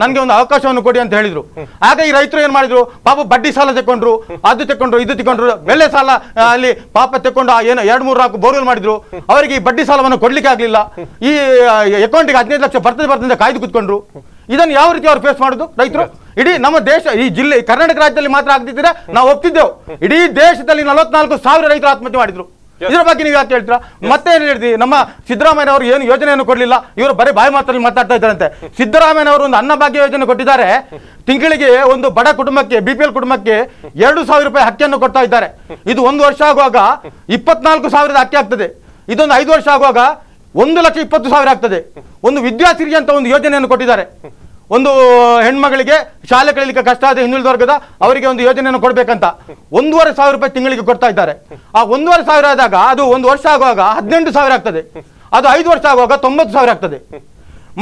ನನ್ಗೆ ಒಂದು ಅವಕಾಶವನ್ನು ಕೊಡಿ ಅಂತ ಹೇಳಿದ್ರು ಆಗ ಈ ರೈತರು ಏನ್ ಮಾಡಿದ್ರು ಪಾಪ ಬಡ್ಡಿ ಸಾಲ ತಕೊಂಡ್ರು ಅದು ತಕೊಂಡ್ರು ಇದು ತಕೊಂಡ್ರು ಬೆಳೆ ಸಾಲ ಅಲ್ಲಿ ಪಾಪ ತಕೊಂಡು ಏನು ಎರಡ್ ಮೂರು ನಾಲ್ಕು ಬೋರ್ವೆಲ್ ಮಾಡಿದ್ರು ಅವರಿಗೆ ಈ ಬಡ್ಡಿ ಸಾಲವನ್ನು ಕೊಡ್ಲಿಕ್ಕೆ ಆಗ್ಲಿಲ್ಲ ಈ ಅಕೌಂಟ್ಗೆ ಹದಿನೈದು ಲಕ್ಷ ಬರ್ತದೆ ಬರ್ತದೆ ಕಾಯ್ದು ಕುತ್ಕೊಂಡ್ರು ಇದನ್ನು ಯಾವ ರೀತಿ ಅವ್ರು ಫೇಸ್ ಮಾಡುದು ರೈತರು ಇಡೀ ನಮ್ಮ ದೇಶ ಈ ಜಿಲ್ಲೆ ಕರ್ನಾಟಕ ರಾಜ್ಯದಲ್ಲಿ ಮಾತ್ರ ಆಗ್ತಿದ್ರೆ ನಾವು ಒಪ್ತಿದ್ದೆವು ಇಡೀ ದೇಶದಲ್ಲಿ ನಲವತ್ನಾಲ್ಕು ಸಾವಿರ ರೈತರು ಆತ್ಮಹತ್ಯೆ ಮಾಡಿದ್ರು ಇದರ ಬಗ್ಗೆ ನೀವು ಯಾಕೆ ಹೇಳ್ತೀರಾ ಮತ್ತೆ ಏನ್ ಹೇಳ್ತೀವಿ ನಮ್ಮ ಸಿದ್ದರಾಮಯ್ಯ ಅವರು ಏನು ಯೋಜನೆಯನ್ನು ಕೊಡಲಿಲ್ಲ ಇವರು ಬರೀ ಬಾಯಿ ಮಾತಲ್ಲಿ ಮಾತಾಡ್ತಾ ಇದ್ದಾರಂತೆ ಸಿದ್ದರಾಮಯ್ಯ ಅವರು ಒಂದು ಅನ್ನಭಾಗ್ಯ ಯೋಜನೆ ಕೊಟ್ಟಿದ್ದಾರೆ ತಿಂಗಳಿಗೆ ಒಂದು ಬಡ ಕುಟುಂಬಕ್ಕೆ ಬಿ ಪಿ ಎಲ್ ಕುಟುಂಬಕ್ಕೆ ಎರಡು ಸಾವಿರ ರೂಪಾಯಿ ಹಕ್ಕಿಯನ್ನು ಕೊಡ್ತಾ ಇದ್ದಾರೆ ಇದು ಒಂದು ವರ್ಷ ಆಗುವಾಗ ಇಪ್ಪತ್ನಾಲ್ಕು ಸಾವಿರದ ಅಕ್ಕಿ ಆಗ್ತದೆ ಇದೊಂದು ಐದು ವರ್ಷ ಆಗುವಾಗ ಒಂದು ಲಕ್ಷ ಇಪ್ಪತ್ತು ಸಾವಿರ ಆಗ್ತದೆ ಒಂದು ವಿದ್ಯಾಸಿರಿ ಅಂತ ಒಂದು ಯೋಜನೆಯನ್ನು ಕೊಟ್ಟಿದ್ದಾರೆ ಒಂದು ಹೆಣ್ಮಗಳಿಗೆ ಶಾಲೆ ಕಳೀಲಿಕ್ಕೆ ಕಷ್ಟ ಆದ ಹಿಂದುಳಿದ ವರ್ಗದ ಅವರಿಗೆ ಒಂದು ಯೋಜನೆಯನ್ನು ಕೊಡಬೇಕಂತ ಒಂದೂವರೆ ಸಾವಿರ ರೂಪಾಯಿ ತಿಂಗಳಿಗೆ ಕೊಡ್ತಾ ಇದ್ದಾರೆ ಆ ಒಂದೂವರೆ ಸಾವಿರ ಆದಾಗ ಅದು ಒಂದು ವರ್ಷ ಆಗುವಾಗ ಹದಿನೆಂಟು ಸಾವಿರ ಆಗ್ತದೆ ಅದು ಐದು ವರ್ಷ ಆಗುವಾಗ ತೊಂಬತ್ತು ಸಾವಿರ ಆಗ್ತದೆ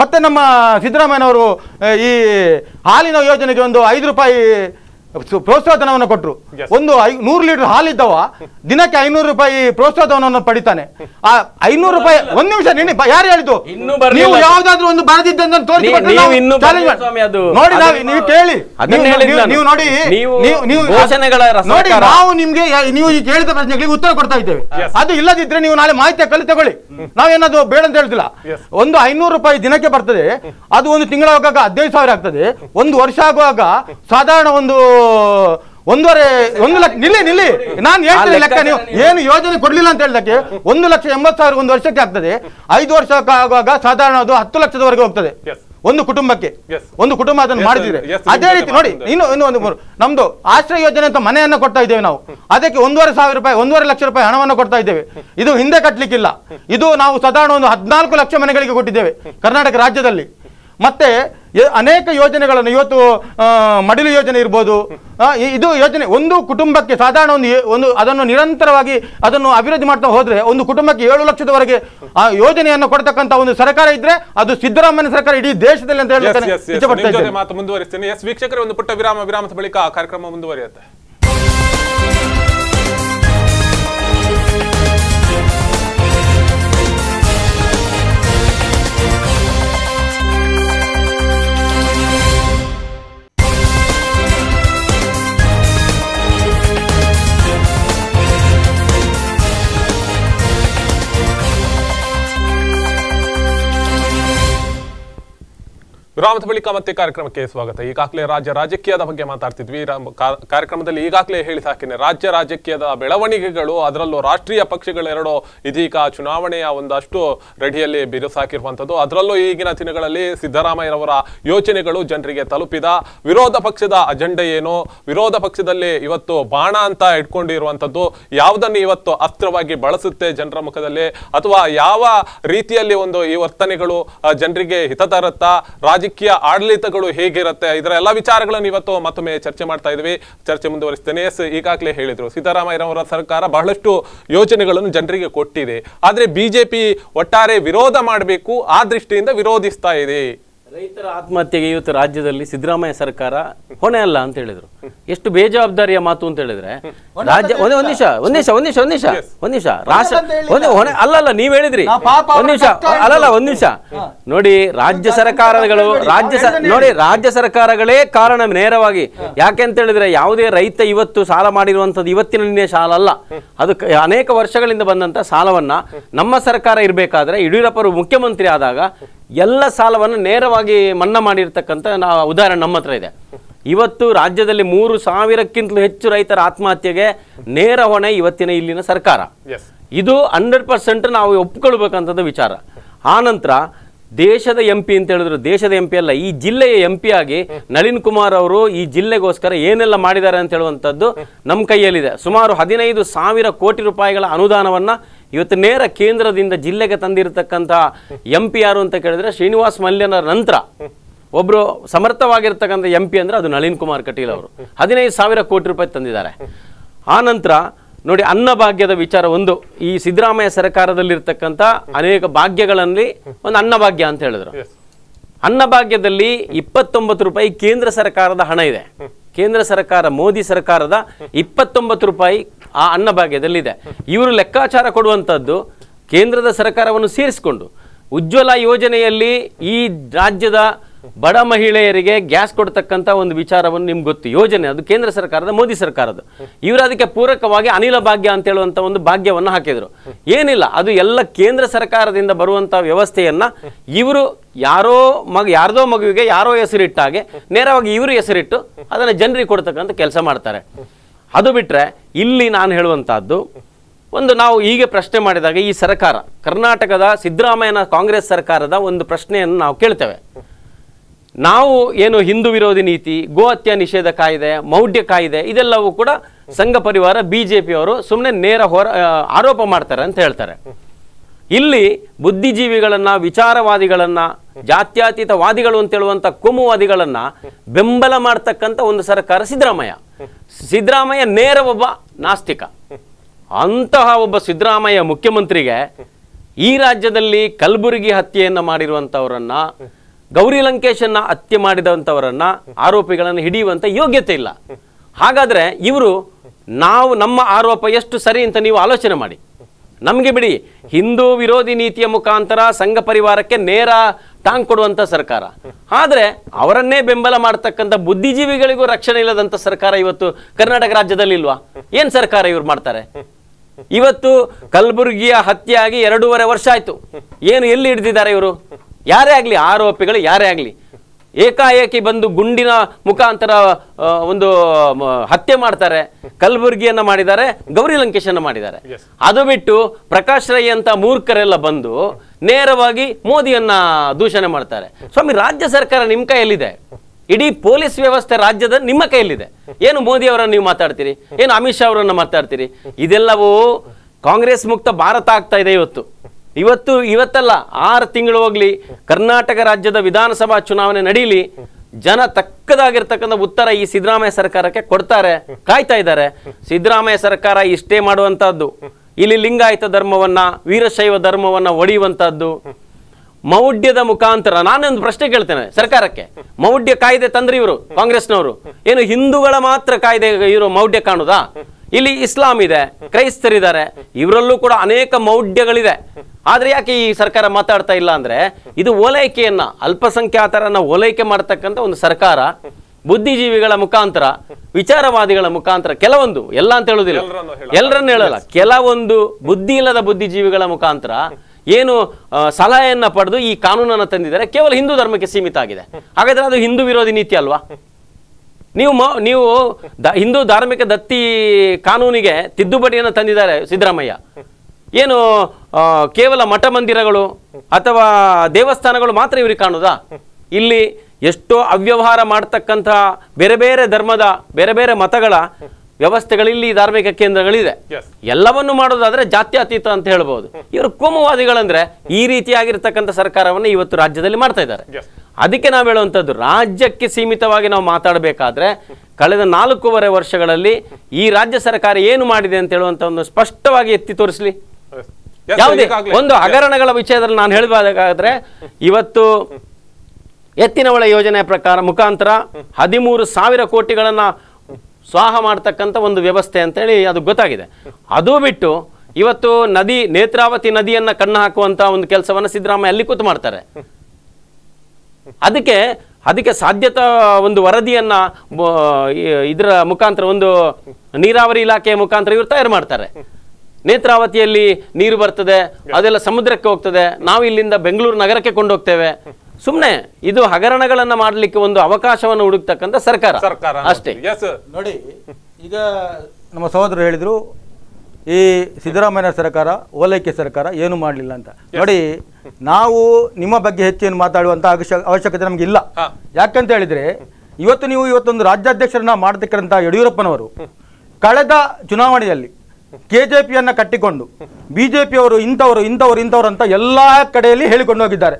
ಮತ್ತೆ ನಮ್ಮ ಸಿದ್ದರಾಮಯ್ಯನವರು ಈ ಹಾಲಿನ ಯೋಜನೆಗೆ ಒಂದು ಐದು ರೂಪಾಯಿ ಪ್ರೋತ್ಸಾಹಧನವನ್ನು ಕೊಟ್ಟರು ಒಂದು ನೂರು ಲೀಟರ್ ಹಾಲು ಹಾಲಿದ್ದವ ದಿನಕ್ಕೆ ಐನೂರು ರೂಪಾಯಿ ಪ್ರೋತ್ಸಾಹಧನವನ್ನು ಪಡಿತಾನೆ ಆ ಐನೂರು ರೂಪಾಯಿ ಒಂದ್ ನಿಮಿಷ ನಿನ್ನೆ ಯಾರು ಹೇಳಿದ್ದು ನೀವು ಯಾವ್ದಾದ್ರು ಒಂದು ಬರೆದಿದ್ದನ್ನು ತೋರಿಸಿ ನೋಡಿ ನೀವು ಕೇಳಿ ನೀವು ನೋಡಿ ನೀವು ನೋಡಿ ನಾವು ನಿಮ್ಗೆ ನೀವು ಈ ಕೇಳಿದ ಪ್ರಶ್ನೆಗಳಿಗೆ ಉತ್ತರ ಕೊಡ್ತಾ ಇದ್ದೇವೆ ಅದು ಇಲ್ಲದಿದ್ರೆ ನೀವು ನಾಳೆ ಮಾಹಿತಿ ಕಲಿ ತಗೊಳ್ಳಿ ನಾವೇನಾದ್ರು ಬೇಡ ಅಂತ ಹೇಳ್ತಿಲ್ಲ ಒಂದು ಐನೂರು ರೂಪಾಯಿ ದಿನಕ್ಕೆ ಬರ್ತದೆ ಅದು ಒಂದು ತಿಂಗಳಾಗುವಾಗ ಹದಿನೈದು ಸಾವಿರ ಆಗ್ತದೆ ಒಂದು ವರ್ಷ ಆಗುವಾಗ ಸಾಧಾರಣ ಒಂದು ಒಂದೂವರೆ ಒಂದು ಲಕ್ಷ ನಿಲ್ಲಿ ನಿಲ್ಲಿ ನಾನು ಹೇಳ್ತೀನಿ ಲೆಕ್ಕ ನೀವು ಏನು ಯೋಜನೆ ಕೊಡ್ಲಿಲ್ಲ ಅಂತ ಹೇಳಿದಕ್ಕೆ ಒಂದು ಲಕ್ಷ ಎಂಬತ್ತು ಸಾವಿರ ಒಂದು ವರ್ಷಕ್ಕೆ ಆಗ್ತದೆ ಐದು ವರ್ಷಕ್ಕೆ ಆಗುವಾಗ ಸಾಧಾರಣ ಅದು ಹತ್ತು ಲಕ್ಷದವರೆಗೆ ಹೋಗ್ತದೆ ಒಂದು ಕುಟುಂಬಕ್ಕೆ ಒಂದು ಕುಟುಂಬ ಅದನ್ನು ಮಾಡಿದ್ರೆ ಅದೇ ರೀತಿ ನೋಡಿ ಇನ್ನು ಇನ್ನು ಒಂದು ನಮ್ದು ಆಶ್ರಯ ಯೋಜನೆ ಅಂತ ಮನೆಯನ್ನ ಕೊಡ್ತಾ ಇದ್ದೇವೆ ನಾವು ಅದಕ್ಕೆ ಒಂದೂವರೆ ಸಾವಿರ ರೂಪಾಯಿ ಒಂದೂವರೆ ಲಕ್ಷ ರೂಪಾಯಿ ಹಣವನ್ನು ಕೊಡ್ತಾ ಇದ್ದೇವೆ ಇದು ಹಿಂದೆ ಕಟ್ಟಲಿಕ್ಕಿಲ್ಲ ಇದು ನಾವು ಸಾಧಾರಣ ಒಂದು ಹದಿನಾಲ್ಕು ಲಕ್ಷ ಮನೆಗಳಿಗೆ ಕೊಟ್ಟಿದ್ದೇವೆ ಕರ್ನಾಟಕ ರಾಜ್ಯದಲ್ಲಿ ಮತ್ತೆ ಅನೇಕ ಯೋಜನೆಗಳನ್ನು ಇವತ್ತು ಮಡಿಲು ಯೋಜನೆ ಇರ್ಬೋದು ಇದು ಯೋಜನೆ ಒಂದು ಕುಟುಂಬಕ್ಕೆ ಸಾಧಾರಣ ಒಂದು ಒಂದು ಅದನ್ನು ನಿರಂತರವಾಗಿ ಅದನ್ನು ಅಭಿವೃದ್ಧಿ ಮಾಡ್ತಾ ಹೋದ್ರೆ ಒಂದು ಕುಟುಂಬಕ್ಕೆ ಏಳು ಲಕ್ಷದವರೆಗೆ ಆ ಯೋಜನೆಯನ್ನು ಕೊಡ್ತಕ್ಕಂಥ ಒಂದು ಸರ್ಕಾರ ಇದ್ರೆ ಅದು ಸಿದ್ದರಾಮಯ್ಯ ಸರ್ಕಾರ ಇಡೀ ದೇಶದಲ್ಲಿ ಅಂತ ಹೇಳ್ತಾರೆ ಮುಂದುವರಿಸ್ತೇನೆ ಎಸ್ ವೀಕ್ಷಕರ ಒಂದು ಪುಟ್ಟ ವಿರಾಮ ವಿರಾಮದ ಬಳಿಕ ಕಾರ್ಯಕ್ರಮ ಮುಂದುವರಿಯುತ್ತೆ ವಿರಾಮದ ಬಳಿಕ ಮತ್ತೆ ಕಾರ್ಯಕ್ರಮಕ್ಕೆ ಸ್ವಾಗತ ಈಗಾಗಲೇ ರಾಜ್ಯ ರಾಜಕೀಯದ ಬಗ್ಗೆ ಮಾತಾಡ್ತಿದ್ವಿ ಕಾರ್ಯಕ್ರಮದಲ್ಲಿ ಈಗಾಗಲೇ ಹೇಳಿ ಸಾಕಿನಿ ರಾಜ್ಯ ರಾಜಕೀಯದ ಬೆಳವಣಿಗೆಗಳು ಅದರಲ್ಲೂ ರಾಷ್ಟ್ರೀಯ ಪಕ್ಷಗಳೆರಡು ಇದೀಗ ಚುನಾವಣೆಯ ಒಂದಷ್ಟು ರೆಡಿಯಲ್ಲಿ ಬಿರುಸಾಕಿರುವಂಥದ್ದು ಅದರಲ್ಲೂ ಈಗಿನ ದಿನಗಳಲ್ಲಿ ಸಿದ್ದರಾಮಯ್ಯರವರ ಯೋಚನೆಗಳು ಜನರಿಗೆ ತಲುಪಿದ ವಿರೋಧ ಪಕ್ಷದ ಅಜೆಂಡೆ ಏನು ವಿರೋಧ ಪಕ್ಷದಲ್ಲಿ ಇವತ್ತು ಬಾಣ ಅಂತ ಇಟ್ಕೊಂಡಿರುವಂಥದ್ದು ಯಾವುದನ್ನು ಇವತ್ತು ಅಸ್ತ್ರವಾಗಿ ಬಳಸುತ್ತೆ ಜನರ ಮುಖದಲ್ಲಿ ಅಥವಾ ಯಾವ ರೀತಿಯಲ್ಲಿ ಒಂದು ಈ ವರ್ತನೆಗಳು ಜನರಿಗೆ ಹಿತ ರಾಜ ರಾಜಕೀಯ ಆಡಳಿತಗಳು ಹೇಗಿರುತ್ತೆ ಇದರ ಎಲ್ಲ ವಿಚಾರಗಳನ್ನು ಇವತ್ತು ಮತ್ತೊಮ್ಮೆ ಚರ್ಚೆ ಮಾಡ್ತಾ ಇದ್ವಿ ಚರ್ಚೆ ಮುಂದುವರಿಸ್ತೇನೆ ಎಸ್ ಈಗಾಗಲೇ ಹೇಳಿದ್ರು ಸಿದ್ದರಾಮಯ್ಯನವರ ಸರ್ಕಾರ ಬಹಳಷ್ಟು ಯೋಜನೆಗಳನ್ನು ಜನರಿಗೆ ಕೊಟ್ಟಿದೆ ಆದರೆ ಬಿಜೆಪಿ ಒಟ್ಟಾರೆ ವಿರೋಧ ಮಾಡಬೇಕು ಆ ದೃಷ್ಟಿಯಿಂದ ವಿರೋಧಿಸ್ತಾ ಇದೆ ರೈತರ ಆತ್ಮಹತ್ಯೆಗೆ ಇವತ್ತು ರಾಜ್ಯದಲ್ಲಿ ಸಿದ್ದರಾಮಯ್ಯ ಸರ್ಕಾರ ಹೊಣೆ ಅಲ್ಲ ಅಂತ ಹೇಳಿದ್ರು ಎಷ್ಟು ಬೇಜವಾಬ್ದಾರಿಯ ಮಾತು ಅಂತ ಹೇಳಿದ್ರೆ ರಾಜ್ಯ ಒಂದೇ ಒಂದ್ ನಿಮಿಷ ಒಂದ್ ನಿಮಿಷ ಒಂದ್ ನಿಮಿಷ ಒಂದ್ ನಿಮಿಷ ಒಂದ್ ನಿಮಿಷ ರಾಷ್ಟ್ರ ಹೊಣೆ ಅಲ್ಲಲ್ಲ ನೀವ್ ಹೇಳಿದ್ರಿ ಒಂದ್ ನಿಮಿಷ ಅಲ್ಲಲ್ಲ ಒಂದ್ ನಿಮಿಷ ನೋಡಿ ರಾಜ್ಯ ಸರ್ಕಾರಗಳು ರಾಜ್ಯ ನೋಡಿ ರಾಜ್ಯ ಸರ್ಕಾರಗಳೇ ಕಾರಣ ನೇರವಾಗಿ ಯಾಕೆ ಅಂತ ಹೇಳಿದ್ರೆ ಯಾವುದೇ ರೈತ ಇವತ್ತು ಸಾಲ ಮಾಡಿರುವಂತದ್ದು ಇವತ್ತಿನ ನಿನ್ನೆ ಸಾಲ ಅಲ್ಲ ಅದು ಅನೇಕ ವರ್ಷಗಳಿಂದ ಬಂದಂತ ಸಾಲವನ್ನ ನಮ್ಮ ಸರ್ಕಾರ ಇರಬೇಕಾದ್ರೆ ಯಡಿಯೂರಪ್ಪರು ಮುಖ್ಯಮಂತ್ರಿ ಆದಾಗ ಎಲ್ಲ ಸಾಲವನ್ನು ನೇರವಾಗಿ ಮನ್ನಾ ಮಾಡಿರ್ತಕ್ಕಂಥ ನಾ ಉದಾಹರಣೆ ನಮ್ಮ ಹತ್ರ ಇದೆ ಇವತ್ತು ರಾಜ್ಯದಲ್ಲಿ ಮೂರು ಸಾವಿರಕ್ಕಿಂತಲೂ ಹೆಚ್ಚು ರೈತರ ಆತ್ಮಹತ್ಯೆಗೆ ನೇರ ಹೊಣೆ ಇವತ್ತಿನ ಇಲ್ಲಿನ ಸರ್ಕಾರ ಇದು ಹಂಡ್ರೆಡ್ ಪರ್ಸೆಂಟ್ ನಾವು ಒಪ್ಕೊಳ್ಬೇಕಂಥದ್ದು ವಿಚಾರ ಆನಂತರ ದೇಶದ ಎಂ ಪಿ ಅಂತ ಹೇಳಿದ್ರು ದೇಶದ ಎಂ ಪಿ ಅಲ್ಲ ಈ ಜಿಲ್ಲೆಯ ಎಂ ಪಿ ಆಗಿ ನಳಿನ್ ಕುಮಾರ್ ಅವರು ಈ ಜಿಲ್ಲೆಗೋಸ್ಕರ ಏನೆಲ್ಲ ಮಾಡಿದ್ದಾರೆ ಅಂತ ಹೇಳುವಂಥದ್ದು ನಮ್ಮ ಕೈಯಲ್ಲಿದೆ ಸುಮಾರು ಹದಿನೈದು ಸಾವಿರ ಕೋಟಿ ರೂಪಾಯಿಗಳ ಅನುದಾನವನ್ನು ಇವತ್ತು ನೇರ ಕೇಂದ್ರದಿಂದ ಜಿಲ್ಲೆಗೆ ತಂದಿರತಕ್ಕಂಥ ಎಂ ಪಿ ಯಾರು ಅಂತ ಕೇಳಿದ್ರೆ ಶ್ರೀನಿವಾಸ್ ಮಲ್ಯನ ನಂತರ ಒಬ್ರು ಸಮರ್ಥವಾಗಿರ್ತಕ್ಕಂಥ ಎಂ ಪಿ ಅಂದ್ರೆ ಅದು ನಳಿನ್ ಕುಮಾರ್ ಕಟೀಲ್ ಅವರು ಹದಿನೈದು ಸಾವಿರ ಕೋಟಿ ರೂಪಾಯಿ ತಂದಿದ್ದಾರೆ ಆ ನಂತರ ನೋಡಿ ಅನ್ನಭಾಗ್ಯದ ವಿಚಾರ ಒಂದು ಈ ಸಿದ್ದರಾಮಯ್ಯ ಸರ್ಕಾರದಲ್ಲಿರ್ತಕ್ಕಂಥ ಅನೇಕ ಭಾಗ್ಯಗಳಲ್ಲಿ ಒಂದು ಅನ್ನಭಾಗ್ಯ ಅಂತ ಹೇಳಿದ್ರು ಅನ್ನಭಾಗ್ಯದಲ್ಲಿ ಇಪ್ಪತ್ತೊಂಬತ್ತು ರೂಪಾಯಿ ಕೇಂದ್ರ ಸರ್ಕಾರದ ಹಣ ಇದೆ ಕೇಂದ್ರ ಸರ್ಕಾರ ಮೋದಿ ಸರ್ಕಾರದ ಇಪ್ಪತ್ತೊಂಬತ್ತು ರೂಪಾಯಿ ಆ ಅನ್ನಭಾಗ್ಯದಲ್ಲಿದೆ ಇವರು ಲೆಕ್ಕಾಚಾರ ಕೊಡುವಂಥದ್ದು ಕೇಂದ್ರದ ಸರ್ಕಾರವನ್ನು ಸೇರಿಸಿಕೊಂಡು ಉಜ್ವಲ ಯೋಜನೆಯಲ್ಲಿ ಈ ರಾಜ್ಯದ ಬಡ ಮಹಿಳೆಯರಿಗೆ ಗ್ಯಾಸ್ ಕೊಡ್ತಕ್ಕಂಥ ಒಂದು ವಿಚಾರವನ್ನು ನಿಮ್ಗೆ ಗೊತ್ತು ಯೋಜನೆ ಅದು ಕೇಂದ್ರ ಸರ್ಕಾರದ ಮೋದಿ ಸರ್ಕಾರದ ಇವರು ಅದಕ್ಕೆ ಪೂರಕವಾಗಿ ಅನಿಲ ಭಾಗ್ಯ ಅಂತ ಹೇಳುವಂಥ ಒಂದು ಭಾಗ್ಯವನ್ನು ಹಾಕಿದರು ಏನಿಲ್ಲ ಅದು ಎಲ್ಲ ಕೇಂದ್ರ ಸರ್ಕಾರದಿಂದ ಬರುವಂಥ ವ್ಯವಸ್ಥೆಯನ್ನು ಇವರು ಯಾರೋ ಮಗ ಯಾರದೋ ಮಗುವಿಗೆ ಯಾರೋ ಹೆಸರಿಟ್ಟಾಗೆ ನೇರವಾಗಿ ಇವರು ಹೆಸರಿಟ್ಟು ಅದನ್ನು ಜನರಿಗೆ ಕೊಡ್ತಕ್ಕಂಥ ಕೆಲಸ ಮಾಡ್ತಾರೆ ಅದು ಬಿಟ್ಟರೆ ಇಲ್ಲಿ ನಾನು ಹೇಳುವಂಥದ್ದು ಒಂದು ನಾವು ಹೀಗೆ ಪ್ರಶ್ನೆ ಮಾಡಿದಾಗ ಈ ಸರ್ಕಾರ ಕರ್ನಾಟಕದ ಸಿದ್ದರಾಮಯ್ಯನ ಕಾಂಗ್ರೆಸ್ ಸರ್ಕಾರದ ಒಂದು ಪ್ರಶ್ನೆಯನ್ನು ನಾವು ಕೇಳ್ತೇವೆ ನಾವು ಏನು ಹಿಂದೂ ವಿರೋಧಿ ನೀತಿ ಗೋ ಹತ್ಯೆ ನಿಷೇಧ ಕಾಯ್ದೆ ಮೌಢ್ಯ ಕಾಯ್ದೆ ಇದೆಲ್ಲವೂ ಕೂಡ ಸಂಘ ಪರಿವಾರ ಬಿ ಜೆ ಪಿಯವರು ಸುಮ್ಮನೆ ನೇರ ಹೊರ ಆರೋಪ ಮಾಡ್ತಾರೆ ಅಂತ ಹೇಳ್ತಾರೆ ಇಲ್ಲಿ ಬುದ್ಧಿಜೀವಿಗಳನ್ನು ವಿಚಾರವಾದಿಗಳನ್ನು ಜಾತ್ಯತೀತವಾದಿಗಳು ಅಂತ ಹೇಳುವಂಥ ಕೋಮುವಾದಿಗಳನ್ನು ಬೆಂಬಲ ಮಾಡ್ತಕ್ಕಂಥ ಒಂದು ಸರ್ಕಾರ ಸಿದ್ದರಾಮಯ್ಯ ಸಿದ್ದರಾಮಯ್ಯ ನೇರ ಒಬ್ಬ ನಾಸ್ತಿಕ ಅಂತಹ ಒಬ್ಬ ಸಿದ್ದರಾಮಯ್ಯ ಮುಖ್ಯಮಂತ್ರಿಗೆ ಈ ರಾಜ್ಯದಲ್ಲಿ ಕಲಬುರಗಿ ಹತ್ಯೆಯನ್ನು ಮಾಡಿರುವಂಥವರನ್ನು ಗೌರಿ ಲಂಕೇಶನ್ನ ಹತ್ಯೆ ಮಾಡಿದಂಥವರನ್ನ ಆರೋಪಿಗಳನ್ನು ಹಿಡಿಯುವಂಥ ಯೋಗ್ಯತೆ ಇಲ್ಲ ಹಾಗಾದರೆ ಇವರು ನಾವು ನಮ್ಮ ಆರೋಪ ಎಷ್ಟು ಸರಿ ಅಂತ ನೀವು ಆಲೋಚನೆ ಮಾಡಿ ನಮಗೆ ಬಿಡಿ ಹಿಂದೂ ವಿರೋಧಿ ನೀತಿಯ ಮುಖಾಂತರ ಸಂಘ ಪರಿವಾರಕ್ಕೆ ನೇರ ಟಾಂಗ್ ಕೊಡುವಂಥ ಸರ್ಕಾರ ಆದರೆ ಅವರನ್ನೇ ಬೆಂಬಲ ಮಾಡ್ತಕ್ಕಂಥ ಬುದ್ಧಿಜೀವಿಗಳಿಗೂ ರಕ್ಷಣೆ ಇಲ್ಲದಂಥ ಸರ್ಕಾರ ಇವತ್ತು ಕರ್ನಾಟಕ ರಾಜ್ಯದಲ್ಲಿ ಇಲ್ವಾ ಏನು ಸರ್ಕಾರ ಇವ್ರು ಮಾಡ್ತಾರೆ ಇವತ್ತು ಕಲಬುರಗಿಯ ಹತ್ಯೆಯಾಗಿ ಎರಡೂವರೆ ವರ್ಷ ಆಯಿತು ಏನು ಎಲ್ಲಿ ಹಿಡಿದಿದ್ದಾರೆ ಇವರು ಯಾರೇ ಆಗಲಿ ಆರೋಪಿಗಳು ಯಾರೇ ಆಗಲಿ ಏಕಾಏಕಿ ಬಂದು ಗುಂಡಿನ ಮುಖಾಂತರ ಒಂದು ಹತ್ಯೆ ಮಾಡ್ತಾರೆ ಕಲ್ಬುರ್ಗಿಯನ್ನ ಮಾಡಿದ್ದಾರೆ ಗೌರಿ ಲಂಕೇಶನ್ನು ಮಾಡಿದ್ದಾರೆ ಅದು ಬಿಟ್ಟು ಪ್ರಕಾಶ್ ರೈ ಅಂತ ಮೂರ್ಖರೆಲ್ಲ ಬಂದು ನೇರವಾಗಿ ಮೋದಿಯನ್ನ ದೂಷಣೆ ಮಾಡ್ತಾರೆ ಸ್ವಾಮಿ ರಾಜ್ಯ ಸರ್ಕಾರ ನಿಮ್ಮ ಕೈಯಲ್ಲಿದೆ ಇಡೀ ಪೊಲೀಸ್ ವ್ಯವಸ್ಥೆ ರಾಜ್ಯದ ನಿಮ್ಮ ಕೈಯಲ್ಲಿದೆ ಏನು ಮೋದಿ ಅವರನ್ನು ನೀವು ಮಾತಾಡ್ತೀರಿ ಏನು ಅಮಿತ್ ಶಾ ಅವರನ್ನು ಮಾತಾಡ್ತೀರಿ ಇದೆಲ್ಲವೂ ಕಾಂಗ್ರೆಸ್ ಮುಕ್ತ ಭಾರತ ಆಗ್ತಾ ಇದೆ ಇವತ್ತು ಇವತ್ತು ಇವತ್ತಲ್ಲ ಆರು ತಿಂಗಳು ಹೋಗ್ಲಿ ಕರ್ನಾಟಕ ರಾಜ್ಯದ ವಿಧಾನಸಭಾ ಚುನಾವಣೆ ನಡೀಲಿ ಜನ ತಕ್ಕದಾಗಿರ್ತಕ್ಕಂಥ ಉತ್ತರ ಈ ಸಿದ್ದರಾಮಯ್ಯ ಸರ್ಕಾರಕ್ಕೆ ಕೊಡ್ತಾರೆ ಕಾಯ್ತಾ ಇದ್ದಾರೆ ಸಿದ್ದರಾಮಯ್ಯ ಸರ್ಕಾರ ಇಷ್ಟೇ ಮಾಡುವಂತಹದ್ದು ಇಲ್ಲಿ ಲಿಂಗಾಯತ ಧರ್ಮವನ್ನ ವೀರಶೈವ ಧರ್ಮವನ್ನ ಒಡೆಯುವಂತಹದ್ದು ಮೌಢ್ಯದ ಮುಖಾಂತರ ನಾನೊಂದು ಪ್ರಶ್ನೆ ಕೇಳ್ತೇನೆ ಸರ್ಕಾರಕ್ಕೆ ಮೌಢ್ಯ ಕಾಯ್ದೆ ತಂದ್ರೆ ಇವರು ಕಾಂಗ್ರೆಸ್ನವರು ಏನು ಹಿಂದೂಗಳ ಮಾತ್ರ ಕಾಯ್ದೆ ಇವರು ಮೌಢ್ಯ ಕಾಣುದಾ ಇಲ್ಲಿ ಇಸ್ಲಾಂ ಇದೆ ಕ್ರೈಸ್ತರಿದ್ದಾರೆ ಇವರಲ್ಲೂ ಕೂಡ ಅನೇಕ ಮೌಢ್ಯಗಳಿದೆ ಆದರೆ ಯಾಕೆ ಈ ಸರ್ಕಾರ ಮಾತಾಡ್ತಾ ಇಲ್ಲ ಅಂದ್ರೆ ಇದು ಓಲೈಕೆಯನ್ನ ಅಲ್ಪಸಂಖ್ಯಾತರನ್ನ ಓಲೈಕೆ ಮಾಡ್ತಕ್ಕಂಥ ಒಂದು ಸರ್ಕಾರ ಬುದ್ಧಿಜೀವಿಗಳ ಮುಖಾಂತರ ವಿಚಾರವಾದಿಗಳ ಮುಖಾಂತರ ಕೆಲವೊಂದು ಎಲ್ಲ ಅಂತ ಹೇಳೋದಿಲ್ಲ ಎಲ್ಲರನ್ನ ಹೇಳಲ್ಲ ಕೆಲವೊಂದು ಬುದ್ಧಿ ಇಲ್ಲದ ಬುದ್ಧಿಜೀವಿಗಳ ಮುಖಾಂತರ ಏನು ಸಲಹೆಯನ್ನ ಪಡೆದು ಈ ಕಾನೂನನ್ನು ತಂದಿದ್ದಾರೆ ಕೇವಲ ಹಿಂದೂ ಧರ್ಮಕ್ಕೆ ಸೀಮಿತ ಆಗಿದೆ ಹಾಗಾದ್ರೆ ಅದು ಹಿಂದೂ ವಿರೋಧಿ ನೀತಿ ಅಲ್ವಾ ನೀವು ಮ ನೀವು ಹಿಂದೂ ಧಾರ್ಮಿಕ ದತ್ತಿ ಕಾನೂನಿಗೆ ತಿದ್ದುಪಡಿಯನ್ನು ತಂದಿದ್ದಾರೆ ಸಿದ್ದರಾಮಯ್ಯ ಏನು ಕೇವಲ ಮಠ ಮಂದಿರಗಳು ಅಥವಾ ದೇವಸ್ಥಾನಗಳು ಮಾತ್ರ ಇವ್ರಿಗೆ ಕಾಣುದಾ ಇಲ್ಲಿ ಎಷ್ಟೋ ಅವ್ಯವಹಾರ ಮಾಡ್ತಕ್ಕಂಥ ಬೇರೆ ಬೇರೆ ಧರ್ಮದ ಬೇರೆ ಬೇರೆ ಮತಗಳ ವ್ಯವಸ್ಥೆಗಳಿಲ್ಲಿ ಧಾರ್ಮಿಕ ಕೇಂದ್ರಗಳಿದೆ ಎಲ್ಲವನ್ನು ಮಾಡೋದಾದ್ರೆ ಅತೀತ ಅಂತ ಹೇಳ್ಬಹುದು ಇವರು ಕೋಮುವಾದಿಗಳಂದ್ರೆ ಈ ರೀತಿಯಾಗಿರ್ತಕ್ಕಂಥ ಸರ್ಕಾರವನ್ನು ಇವತ್ತು ರಾಜ್ಯದಲ್ಲಿ ಮಾಡ್ತಾ ಇದ್ದಾರೆ ಅದಕ್ಕೆ ನಾವು ಹೇಳುವಂಥದ್ದು ರಾಜ್ಯಕ್ಕೆ ಸೀಮಿತವಾಗಿ ನಾವು ಮಾತಾಡಬೇಕಾದ್ರೆ ಕಳೆದ ನಾಲ್ಕೂವರೆ ವರ್ಷಗಳಲ್ಲಿ ಈ ರಾಜ್ಯ ಸರ್ಕಾರ ಏನು ಮಾಡಿದೆ ಅಂತ ಹೇಳುವಂತ ಒಂದು ಸ್ಪಷ್ಟವಾಗಿ ಎತ್ತಿ ತೋರಿಸಲಿ ಯಾವುದೇ ಒಂದು ಹಗರಣಗಳ ವಿಷಯದಲ್ಲಿ ನಾನು ಹೇಳಬೇಕಾದ್ರೆ ಇವತ್ತು ಒಳ ಯೋಜನೆ ಪ್ರಕಾರ ಮುಖಾಂತರ ಹದಿಮೂರು ಸಾವಿರ ಕೋಟಿಗಳನ್ನ ಸ್ವಾಹ ಮಾಡ್ತಕ್ಕಂಥ ಒಂದು ವ್ಯವಸ್ಥೆ ಅಂತೇಳಿ ಅದು ಗೊತ್ತಾಗಿದೆ ಅದು ಬಿಟ್ಟು ಇವತ್ತು ನದಿ ನೇತ್ರಾವತಿ ನದಿಯನ್ನು ಕಣ್ಣು ಹಾಕುವಂತ ಒಂದು ಕೆಲಸವನ್ನು ಸಿದ್ದರಾಮಯ್ಯ ಅಲ್ಲಿ ಕೂತು ಮಾಡ್ತಾರೆ ಅದಕ್ಕೆ ಅದಕ್ಕೆ ಸಾಧ್ಯತಾ ಒಂದು ವರದಿಯನ್ನ ಇದರ ಮುಖಾಂತರ ಒಂದು ನೀರಾವರಿ ಇಲಾಖೆಯ ಮುಖಾಂತರ ಇವರು ತಯಾರು ಮಾಡ್ತಾರೆ ನೇತ್ರಾವತಿಯಲ್ಲಿ ನೀರು ಬರ್ತದೆ ಅದೆಲ್ಲ ಸಮುದ್ರಕ್ಕೆ ಹೋಗ್ತದೆ ನಾವು ಇಲ್ಲಿಂದ ಬೆಂಗಳೂರು ನಗರಕ್ಕೆ ಕೊಂಡೋಗ್ತೇವೆ ಸುಮ್ಮನೆ ಇದು ಹಗರಣಗಳನ್ನು ಮಾಡಲಿಕ್ಕೆ ಒಂದು ಅವಕಾಶವನ್ನು ಹುಡುಕ್ತಕ್ಕಂಥ ಸರ್ಕಾರ ಸರ್ಕಾರ ಅಷ್ಟೇ ನೋಡಿ ಈಗ ನಮ್ಮ ಸಹೋದರರು ಹೇಳಿದರು ಈ ಸಿದ್ದರಾಮಯ್ಯ ಸರ್ಕಾರ ಓಲೈಕೆ ಸರ್ಕಾರ ಏನು ಮಾಡಲಿಲ್ಲ ಅಂತ ನೋಡಿ ನಾವು ನಿಮ್ಮ ಬಗ್ಗೆ ಹೆಚ್ಚೇನು ಮಾತಾಡುವಂಥ ಅವಶ್ಯಕತೆ ನಮಗೆ ಇಲ್ಲ ಯಾಕಂತ ಹೇಳಿದ್ರೆ ಇವತ್ತು ನೀವು ಇವತ್ತೊಂದು ರಾಜ್ಯಾಧ್ಯಕ್ಷರನ್ನ ಮಾಡತಕ್ಕಂಥ ಯಡಿಯೂರಪ್ಪನವರು ಕಳೆದ ಚುನಾವಣೆಯಲ್ಲಿ ಕೆ ಜೆ ಕಟ್ಟಿಕೊಂಡು ಬಿಜೆಪಿಯವರು ಜೆ ಇಂತವರು ಇಂಥವರು ಇಂಥವರು ಅಂತ ಎಲ್ಲಾ ಕಡೆಯಲ್ಲಿ ಹೇಳಿಕೊಂಡು ಹೋಗಿದ್ದಾರೆ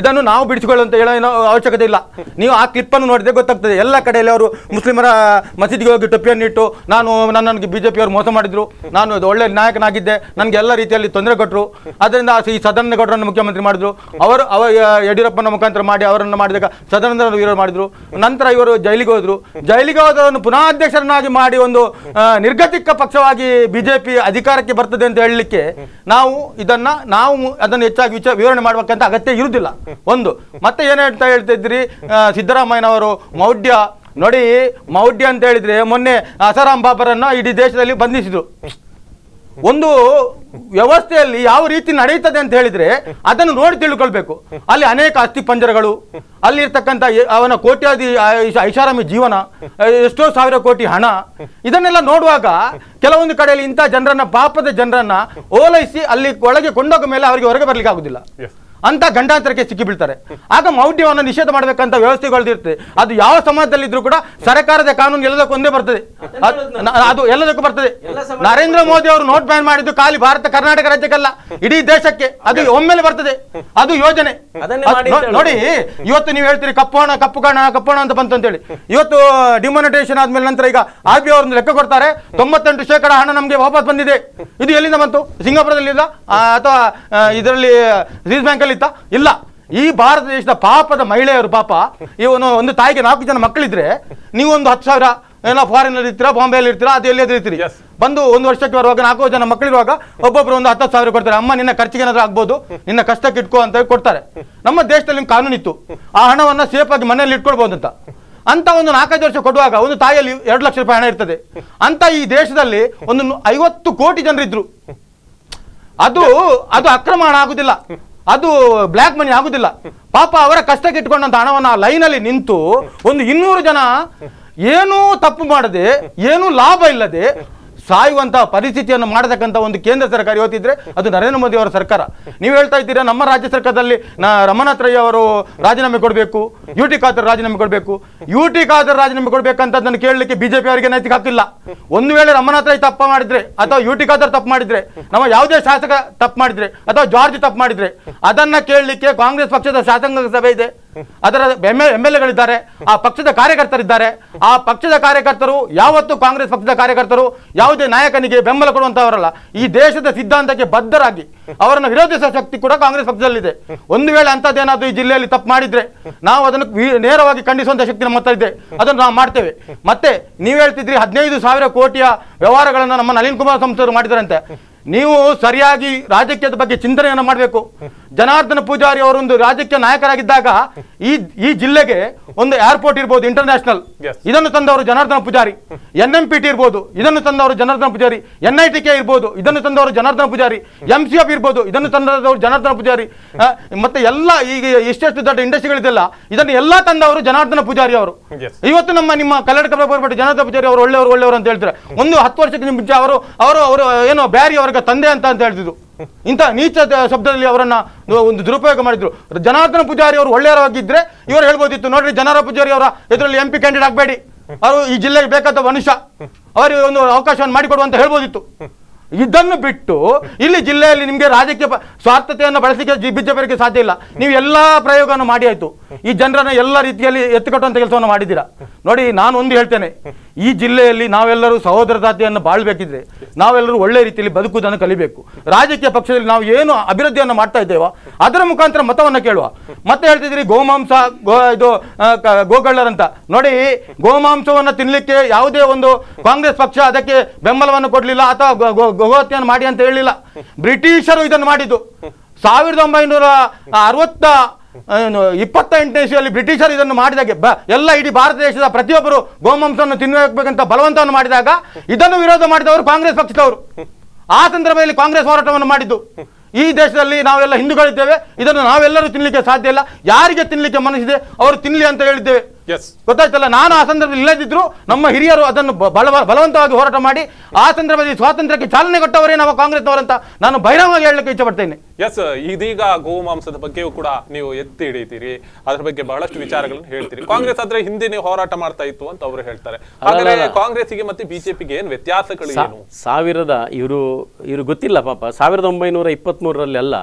ಇದನ್ನು ನಾವು ಬಿಡಿಸಿಕೊಳ್ಳುವಂತ ಹೇಳೋ ಅವಶ್ಯಕತೆ ಇಲ್ಲ ನೀವು ಆ ಕ್ಲಿಪ್ ಅನ್ನು ನೋಡಿದ್ರೆ ಗೊತ್ತಾಗ್ತದೆ ಎಲ್ಲ ಕಡೆಯಲ್ಲಿ ಅವರು ಮುಸ್ಲಿಮರ ಮಸೀದಿಗೆ ಹೋಗಿ ಟೊಪ್ಪಿಯನ್ನು ಇಟ್ಟು ನಾನು ಬಿಜೆಪಿ ಅವರು ಮೋಸ ಮಾಡಿದ್ರು ನಾನು ಒಳ್ಳೆ ನಾಯಕನಾಗಿದ್ದೆ ನನಗೆ ಎಲ್ಲ ರೀತಿಯಲ್ಲಿ ತೊಂದರೆ ಕೊಟ್ಟರು ಅದರಿಂದ ಈ ಸದಾನಂದಗೌಡರನ್ನು ಮುಖ್ಯಮಂತ್ರಿ ಮಾಡಿದ್ರು ಅವರು ಅವ ಯಡಿಯೂರಪ್ಪನ ಮುಖಾಂತರ ಮಾಡಿ ಅವರನ್ನು ಮಾಡಿದಾಗ ಸದಾನಂದ ವಿರೋಧ ಮಾಡಿದ್ರು ನಂತರ ಇವರು ಜೈಲಿಗೆ ಹೋದರು ಜೈಲಿಗೆ ಹೋದವರನ್ನು ಪುನಃ ಅಧ್ಯಕ್ಷರನ್ನಾಗಿ ಮಾಡಿ ಒಂದು ನಿರ್ಗತಿಕ ಪಕ್ಷವಾಗಿ ಬಿಜೆಪಿ ಅಧಿಕಾರಕ್ಕೆ ಬರ್ತದೆ ಅಂತ ಹೇಳಲಿಕ್ಕೆ ನಾವು ಇದನ್ನ ನಾವು ಅದನ್ನು ಹೆಚ್ಚಾಗಿ ವಿಚಾರ ವಿವರಣೆ ಮಾಡಬೇಕಂತ ಅಗತ್ಯ ಇರುವುದಿಲ್ಲ ಒಂದು ಮತ್ತೆ ಏನು ಹೇಳ್ತಾ ಇದ್ರಿ ಸಿದ್ದರಾಮಯ್ಯನವರು ಮೌಢ್ಯ ನೋಡಿ ಮೌಢ್ಯ ಅಂತ ಹೇಳಿದ್ರೆ ಮೊನ್ನೆ ಅಸಾರಾಮ್ ಬಾಬರನ್ನ ಇಡೀ ದೇಶದಲ್ಲಿ ಬಂಧಿಸಿದ್ರು ಒಂದು ವ್ಯವಸ್ಥೆಯಲ್ಲಿ ಯಾವ ರೀತಿ ನಡೆಯುತ್ತದೆ ಅಂತ ಹೇಳಿದ್ರೆ ಅದನ್ನು ನೋಡಿ ತಿಳ್ಕೊಳ್ಬೇಕು ಅಲ್ಲಿ ಅನೇಕ ಅಸ್ಥಿ ಪಂಜರಗಳು ಅಲ್ಲಿರ್ತಕ್ಕಂಥ ಅವನ ಕೋಟ್ಯಾದಿ ಐಷಾರಾಮಿ ಜೀವನ ಎಷ್ಟೋ ಸಾವಿರ ಕೋಟಿ ಹಣ ಇದನ್ನೆಲ್ಲ ನೋಡುವಾಗ ಕೆಲವೊಂದು ಕಡೆಯಲ್ಲಿ ಇಂಥ ಜನರನ್ನ ಪಾಪದ ಜನರನ್ನ ಓಲೈಸಿ ಅಲ್ಲಿ ಒಳಗೆ ಕೊಂಡೋಗ ಮೇಲೆ ಅವರಿಗೆ ಹೊರಗೆ ಬರಲಿಕ್ಕೆ ಆಗುದಿಲ್ಲ ಅಂತ ಗಂಡಾಂತರಕ್ಕೆ ಸಿಕ್ಕಿಬಿಡ್ತಾರೆ ಆಗ ಮೌಢ್ಯವನ್ನು ನಿಷೇಧ ಮಾಡಬೇಕಂತ ಇರುತ್ತೆ ಅದು ಯಾವ ಸಮಾಜದಲ್ಲಿ ಇದ್ರೂ ಕೂಡ ಸರ್ಕಾರದ ಕಾನೂನು ಎಲ್ಲದಕ್ಕೂ ಒಂದೇ ಬರ್ತದೆ ಅದು ಎಲ್ಲದಕ್ಕೂ ಬರ್ತದೆ ನರೇಂದ್ರ ಮೋದಿ ಅವರು ನೋಟ್ ಬ್ಯಾನ್ ಮಾಡಿದ್ದು ಖಾಲಿ ಭಾರತ ಕರ್ನಾಟಕ ರಾಜ್ಯಕ್ಕಲ್ಲ ಇಡೀ ದೇಶಕ್ಕೆ ಅದು ಒಮ್ಮೆಲೆ ಬರ್ತದೆ ಅದು ಯೋಜನೆ ನೋಡಿ ಇವತ್ತು ನೀವು ಹೇಳ್ತೀರಿ ಕಪ್ಪು ಹಣ ಕಪ್ಪು ಕಣ ಕಪ್ಪು ಹಣ ಅಂತ ಬಂತು ಅಂತೇಳಿ ಇವತ್ತು ಡಿಮೋನಿಟೇಷನ್ ಆದ್ಮೇಲೆ ನಂತರ ಈಗ ಆರ್ ಬಿ ಅವ್ರನ್ನ ಲೆಕ್ಕ ಕೊಡ್ತಾರೆ ತೊಂಬತ್ತೆಂಟು ಶೇಕಡ ಹಣ ನಮಗೆ ವಾಪಸ್ ಬಂದಿದೆ ಇದು ಎಲ್ಲಿಂದ ಬಂತು ಸಿಂಗಾಪುರದಲ್ಲಿ ಅಥವಾ ಇದರಲ್ಲಿ ರಿಸರ್ವ್ ಬ್ಯಾಂಕ್ ಕಲಿತ ಇಲ್ಲ ಈ ಭಾರತ ದೇಶದ ಪಾಪದ ಮಹಿಳೆಯರು ಪಾಪ ಇವನು ಒಂದು ತಾಯಿಗೆ ನಾಲ್ಕು ಜನ ಮಕ್ಕಳಿದ್ರೆ ಒಂದು ಹತ್ತು ಸಾವಿರ ಏನೋ ಫಾರಿನ್ ಅಲ್ಲಿ ಇರ್ತೀರಾ ಅಲ್ಲಿ ಇರ್ತೀರಾ ಅದು ಎಲ್ಲಿ ಇರ್ತೀರಿ ಬಂದು ಒಂದು ವರ್ಷಕ್ಕೆ ಬರುವಾಗ ನಾಲ್ಕು ಜನ ಮಕ್ಕಳಿರುವಾಗ ಒಬ್ಬೊಬ್ರು ಒಂದು ಹತ್ತು ಸಾವಿರ ಕೊಡ್ತಾರೆ ಅಮ್ಮ ನಿನ್ನ ಖರ್ಚಿಗೆ ಏನಾದ್ರೂ ಆಗ್ಬೋದು ನಿನ್ನ ಕಷ್ಟಕ್ಕೆ ಇಟ್ಕೋ ಅಂತ ಕೊಡ್ತಾರೆ ನಮ್ಮ ದೇಶದಲ್ಲಿ ಕಾನೂನು ಇತ್ತು ಆ ಹಣವನ್ನ ಸೇಫ್ ಆಗಿ ಮನೆಯಲ್ಲಿ ಇಟ್ಕೊಳ್ಬಹುದು ಅಂತ ಅಂತ ಒಂದು ನಾಲ್ಕೈದು ವರ್ಷ ಕೊಡುವಾಗ ಒಂದು ತಾಯಿಯಲ್ಲಿ ಎರಡು ಲಕ್ಷ ರೂಪಾಯಿ ಹಣ ಇರ್ತದೆ ಅಂತ ಈ ದೇಶದಲ್ಲಿ ಒಂದು ಐವತ್ತು ಕೋಟಿ ಜನರಿದ್ರು ಅದು ಅದು ಅಕ್ರಮ ಹಣ ಆಗುದಿಲ್ಲ ಅದು ಬ್ಲ್ಯಾಕ್ ಮನಿ ಆಗುದಿಲ್ಲ ಪಾಪ ಅವರ ಕಷ್ಟಕ್ಕೆ ಇಟ್ಕೊಂಡಂತ ಹಣವನ್ನ ಲೈನಲ್ಲಿ ನಿಂತು ಒಂದು ಇನ್ನೂರು ಜನ ಏನೂ ತಪ್ಪು ಮಾಡದೆ ಏನೂ ಲಾಭ ಇಲ್ಲದೆ ಸಾಯುವಂತಹ ಪರಿಸ್ಥಿತಿಯನ್ನು ಮಾಡತಕ್ಕಂಥ ಒಂದು ಕೇಂದ್ರ ಸರ್ಕಾರ ಇವತ್ತಿದ್ರೆ ಅದು ನರೇಂದ್ರ ಮೋದಿ ಅವರ ಸರ್ಕಾರ ನೀವು ಹೇಳ್ತಾ ಇದ್ದೀರಾ ನಮ್ಮ ರಾಜ್ಯ ಸರ್ಕಾರದಲ್ಲಿ ನಾ ರೈ ಅವರು ರಾಜೀನಾಮೆ ಕೊಡಬೇಕು ಯು ಟಿ ಖಾದರ್ ರಾಜೀನಾಮೆ ಕೊಡಬೇಕು ಯು ಟಿ ಖಾದರ್ ರಾಜೀನಾಮೆ ಕೊಡಬೇಕಂತ ನಾನು ಕೇಳಲಿಕ್ಕೆ ಬಿಜೆಪಿ ಅವರಿಗೆ ನೈತಿಕ ಹಾಕಿಲ್ಲ ಒಂದು ವೇಳೆ ರೈ ತಪ್ಪು ಮಾಡಿದ್ರೆ ಅಥವಾ ಯು ಟಿ ತಪ್ಪು ಮಾಡಿದ್ರೆ ನಮ್ಮ ಯಾವುದೇ ಶಾಸಕ ತಪ್ಪು ಮಾಡಿದ್ರೆ ಅಥವಾ ಜಾರ್ಜ್ ತಪ್ಪು ಮಾಡಿದ್ರೆ ಅದನ್ನ ಕೇಳಲಿಕ್ಕೆ ಕಾಂಗ್ರೆಸ್ ಪಕ್ಷದ ಶಾಸಕಾಂಗ ಸಭೆ ಇದೆ ಅದರ ಎಂ ಎಲ್ ಎಗಳಿದ್ದಾರೆ ಆ ಪಕ್ಷದ ಕಾರ್ಯಕರ್ತರಿದ್ದಾರೆ ಆ ಪಕ್ಷದ ಕಾರ್ಯಕರ್ತರು ಯಾವತ್ತು ಕಾಂಗ್ರೆಸ್ ಪಕ್ಷದ ಕಾರ್ಯಕರ್ತರು ಯಾವುದೇ ನಾಯಕನಿಗೆ ಬೆಂಬಲ ಕೊಡುವಂತಹವರಲ್ಲ ಈ ದೇಶದ ಸಿದ್ಧಾಂತಕ್ಕೆ ಬದ್ಧರಾಗಿ ಅವರನ್ನು ವಿರೋಧಿಸುವ ಶಕ್ತಿ ಕೂಡ ಕಾಂಗ್ರೆಸ್ ಪಕ್ಷದಲ್ಲಿದೆ ಒಂದು ವೇಳೆ ಅಂತದ್ದೇನಾದ್ರೂ ಈ ಜಿಲ್ಲೆಯಲ್ಲಿ ತಪ್ಪು ಮಾಡಿದ್ರೆ ನಾವು ಅದನ್ನು ನೇರವಾಗಿ ಖಂಡಿಸುವಂತ ಶಕ್ತಿ ನಮ್ಮ ಹತ್ರ ಇದೆ ಅದನ್ನು ನಾವು ಮಾಡ್ತೇವೆ ಮತ್ತೆ ನೀವು ಹೇಳ್ತಿದ್ರಿ ಹದಿನೈದು ಸಾವಿರ ಕೋಟಿಯ ವ್ಯವಹಾರಗಳನ್ನು ನಮ್ಮ ನಳಿನ್ ಕುಮಾರ್ ಸಂಸ್ಥೆಯವರು ಮಾಡಿದರಂತೆ ನೀವು ಸರಿಯಾಗಿ ರಾಜಕೀಯದ ಬಗ್ಗೆ ಚಿಂತನೆಯನ್ನು ಮಾಡಬೇಕು ಜನಾರ್ದನ ಪೂಜಾರಿ ಅವರೊಂದು ರಾಜಕೀಯ ನಾಯಕರಾಗಿದ್ದಾಗ ಈ ಈ ಜಿಲ್ಲೆಗೆ ಒಂದು ಏರ್ಪೋರ್ಟ್ ಇರ್ಬೋದು ಇಂಟರ್ನ್ಯಾಷನಲ್ ಇದನ್ನು ತಂದವರು Janardhana Poojary N M P T ಇರ್ಬೋದು ಇದನ್ನು ತಂದವರು Janardhana Poojary N I T K ಇರ್ಬೋದು ಇದನ್ನು ತಂದವರು Janardhana Poojary M C F ಇರ್ಬೋದು ಇದನ್ನು ತಂದವರು ಜನಾರ್ದನ ಪೂಜಾರಿ ಮತ್ತೆ ಎಲ್ಲ ಈಗ ಎಷ್ಟೆಷ್ಟು ದೊಡ್ಡ ಇಂಡಸ್ಟ್ರಿಗಳಿದೆಲ್ಲ ಇದನ್ನು ಎಲ್ಲ ತಂದವರು ಜನಾರ್ದನ ಪೂಜಾರಿ ಅವರು ಇವತ್ತು ನಮ್ಮ ನಿಮ್ಮ ಕನ್ನಡ ಕನ್ನಡಕ ಜನಾರ್ದನ ಪೂಜಾರಿ ಅವರು ಒಳ್ಳೆಯವರು ಒಳ್ಳೆಯವರು ಅಂತ ಹೇಳ್ತಾರೆ ಒಂದು ಹತ್ತು ವರ್ಷಕ್ಕೆ ನಿಮ್ಮ ಅವರು ಅವರು ಅವರು ಏನೋ ಬ್ಯಾರಿ ಅವರ ಜನಾರ್ದನಕ್ಕೆ ತಂದೆ ಅಂತ ಅಂತ ಹೇಳ್ತಿದ್ರು ಇಂಥ ನೀಚ ಶಬ್ದದಲ್ಲಿ ಅವರನ್ನ ಒಂದು ದುರುಪಯೋಗ ಮಾಡಿದ್ರು ಜನಾರ್ದನ ಪೂಜಾರಿ ಅವರು ಒಳ್ಳೆಯವರಾಗಿದ್ದರೆ ಇವರು ಹೇಳ್ಬೋದಿತ್ತು ನೋಡ್ರಿ ಜನಾರ ಪೂಜಾರಿ ಅವರ ಇದರಲ್ಲಿ ಎಂ ಪಿ ಕ್ಯಾಂಡಿಡೇಟ್ ಆಗಬೇಡಿ ಅವರು ಈ ಜಿಲ್ಲೆಗೆ ಬೇಕಾದ ಮನುಷ್ಯ ಅವರಿಗೆ ಒಂದು ಅವಕಾಶವನ್ನು ಅಂತ ಹೇಳ್ಬೋದಿತ್ತು ಇದನ್ನು ಬಿಟ್ಟು ಇಲ್ಲಿ ಜಿಲ್ಲೆಯಲ್ಲಿ ನಿಮಗೆ ರಾಜಕೀಯ ಸ್ವಾರ್ಥತೆಯನ್ನು ಬಳಸಲಿಕ್ಕೆ ಬಿಜೆಪಿಗೆ ಸಾಧ್ಯ ಇಲ್ಲ ನೀವು ಎಲ್ಲ ಪ್ರಯೋಗವನ್ನು ಮಾಡಿ ಆಯಿತು ಈ ಜನರನ್ನು ಎಲ್ಲ ರೀತಿಯಲ್ಲಿ ಎತ್ತಿಕಟ್ಟುವಂಥ ಕೆಲಸವನ್ನು ಮಾಡಿದ್ದೀರಾ ನೋಡಿ ನಾನು ಒಂದು ಹೇಳ್ತೇನೆ ಈ ಜಿಲ್ಲೆಯಲ್ಲಿ ನಾವೆಲ್ಲರೂ ಸಹೋದರತಾತೆಯನ್ನು ಬಾಳ್ಬೇಕಿದ್ರೆ ನಾವೆಲ್ಲರೂ ಒಳ್ಳೆ ರೀತಿಯಲ್ಲಿ ಬದುಕುವುದನ್ನು ಕಲಿಬೇಕು ರಾಜಕೀಯ ಪಕ್ಷದಲ್ಲಿ ನಾವು ಏನು ಅಭಿವೃದ್ಧಿಯನ್ನು ಮಾಡ್ತಾ ಇದ್ದೇವೋ ಅದರ ಮುಖಾಂತರ ಮತವನ್ನು ಕೇಳುವ ಮತ್ತೆ ಹೇಳ್ತಿದ್ರಿ ಗೋಮಾಂಸ ಗೋ ಇದು ಗೋಗಳ್ಳರಂತ ನೋಡಿ ಗೋಮಾಂಸವನ್ನು ತಿನ್ನಲಿಕ್ಕೆ ಯಾವುದೇ ಒಂದು ಕಾಂಗ್ರೆಸ್ ಪಕ್ಷ ಅದಕ್ಕೆ ಬೆಂಬಲವನ್ನು ಕೊಡಲಿಲ್ಲ ಅಥವಾ ಗೋಹತ್ಯೆಯನ್ನು ಮಾಡಿ ಅಂತ ಹೇಳಿಲ್ಲ ಬ್ರಿಟಿಷರು ಇದನ್ನು ಮಾಡಿದ್ದು ಸಾವಿರದ ಒಂಬೈನೂರ ಅರವತ್ತ ಇಪ್ಪತ್ತೆಂಟನೇ ಇಸ್ವಿಯಲ್ಲಿ ಬ್ರಿಟಿಷರು ಇದನ್ನು ಮಾಡಿದಾಗ ಬ ಎಲ್ಲ ಇಡೀ ಭಾರತ ದೇಶದ ಪ್ರತಿಯೊಬ್ಬರು ಗೋಮಾಂಸವನ್ನು ತಿನ್ನಬೇಕಂತ ಬಲವಂತವನ್ನು ಮಾಡಿದಾಗ ಇದನ್ನು ವಿರೋಧ ಮಾಡಿದವರು ಕಾಂಗ್ರೆಸ್ ಪಕ್ಷದವರು ಆ ಸಂದರ್ಭದಲ್ಲಿ ಕಾಂಗ್ರೆಸ್ ಹೋರಾಟವನ್ನು ಮಾಡಿದ್ದು ಈ ದೇಶದಲ್ಲಿ ನಾವೆಲ್ಲ ಹಿಂದೂಗಳಿದ್ದೇವೆ ಇದನ್ನು ನಾವೆಲ್ಲರೂ ತಿನ್ನಲಿಕ್ಕೆ ಸಾಧ್ಯ ಇಲ್ಲ ಯಾರಿಗೆ ತಿನ್ನಲಿಕ್ಕೆ ಮನಸ್ಸಿದೆ ಅವರು ತಿನ್ನಲಿ ಅಂತ ಹೇಳಿದ್ದೇವೆ ಗೊತ್ತಾಯ್ತಲ್ಲ ನಾನು ಆ ಸಂದರ್ಭದಲ್ಲಿ ಇಲ್ಲದಿದ್ರು ನಮ್ಮ ಹಿರಿಯರು ಅದನ್ನು ಬಲವಂತವಾಗಿ ಹೋರಾಟ ಮಾಡಿ ಆ ಸಂದರ್ಭದಲ್ಲಿ ಸ್ವಾತಂತ್ರ್ಯಕ್ಕೆ ಚಾಲನೆ ಕೊಟ್ಟವರೇ ನಾವು ಅಂತ ನಾನು ಬಹಿರಂಗವಾಗಿ ಹೇಳಲಿಕ್ಕೆ ಇಚ್ಛಪಡ್ತೇನೆ ಎಸ್ ಇದೀಗ ಗೋಮಾಂಸದ ಬಗ್ಗೆಯೂ ಕೂಡ ನೀವು ಎತ್ತಿ ಹಿಡಿತೀರಿ ಅದ್ರ ಬಗ್ಗೆ ಬಹಳಷ್ಟು ವಿಚಾರಗಳನ್ನು ಹೇಳ್ತೀರಿ ಕಾಂಗ್ರೆಸ್ ಆದ್ರೆ ಹಿಂದೆ ನೀವು ಹೋರಾಟ ಮಾಡ್ತಾ ಇತ್ತು ಅಂತ ಅವರು ಹೇಳ್ತಾರೆ ಕಾಂಗ್ರೆಸ್ಗೆ ಮತ್ತೆ ಬಿಜೆಪಿಗೆ ಏನು ವ್ಯತ್ಯಾಸಗಳು ಸಾವಿರದ ಇವರು ಇವರು ಗೊತ್ತಿಲ್ಲ ಪಾಪ ಸಾವಿರದ ಒಂಬೈನೂರ ಮೂರರಲ್ಲಿ ಅಲ್ಲ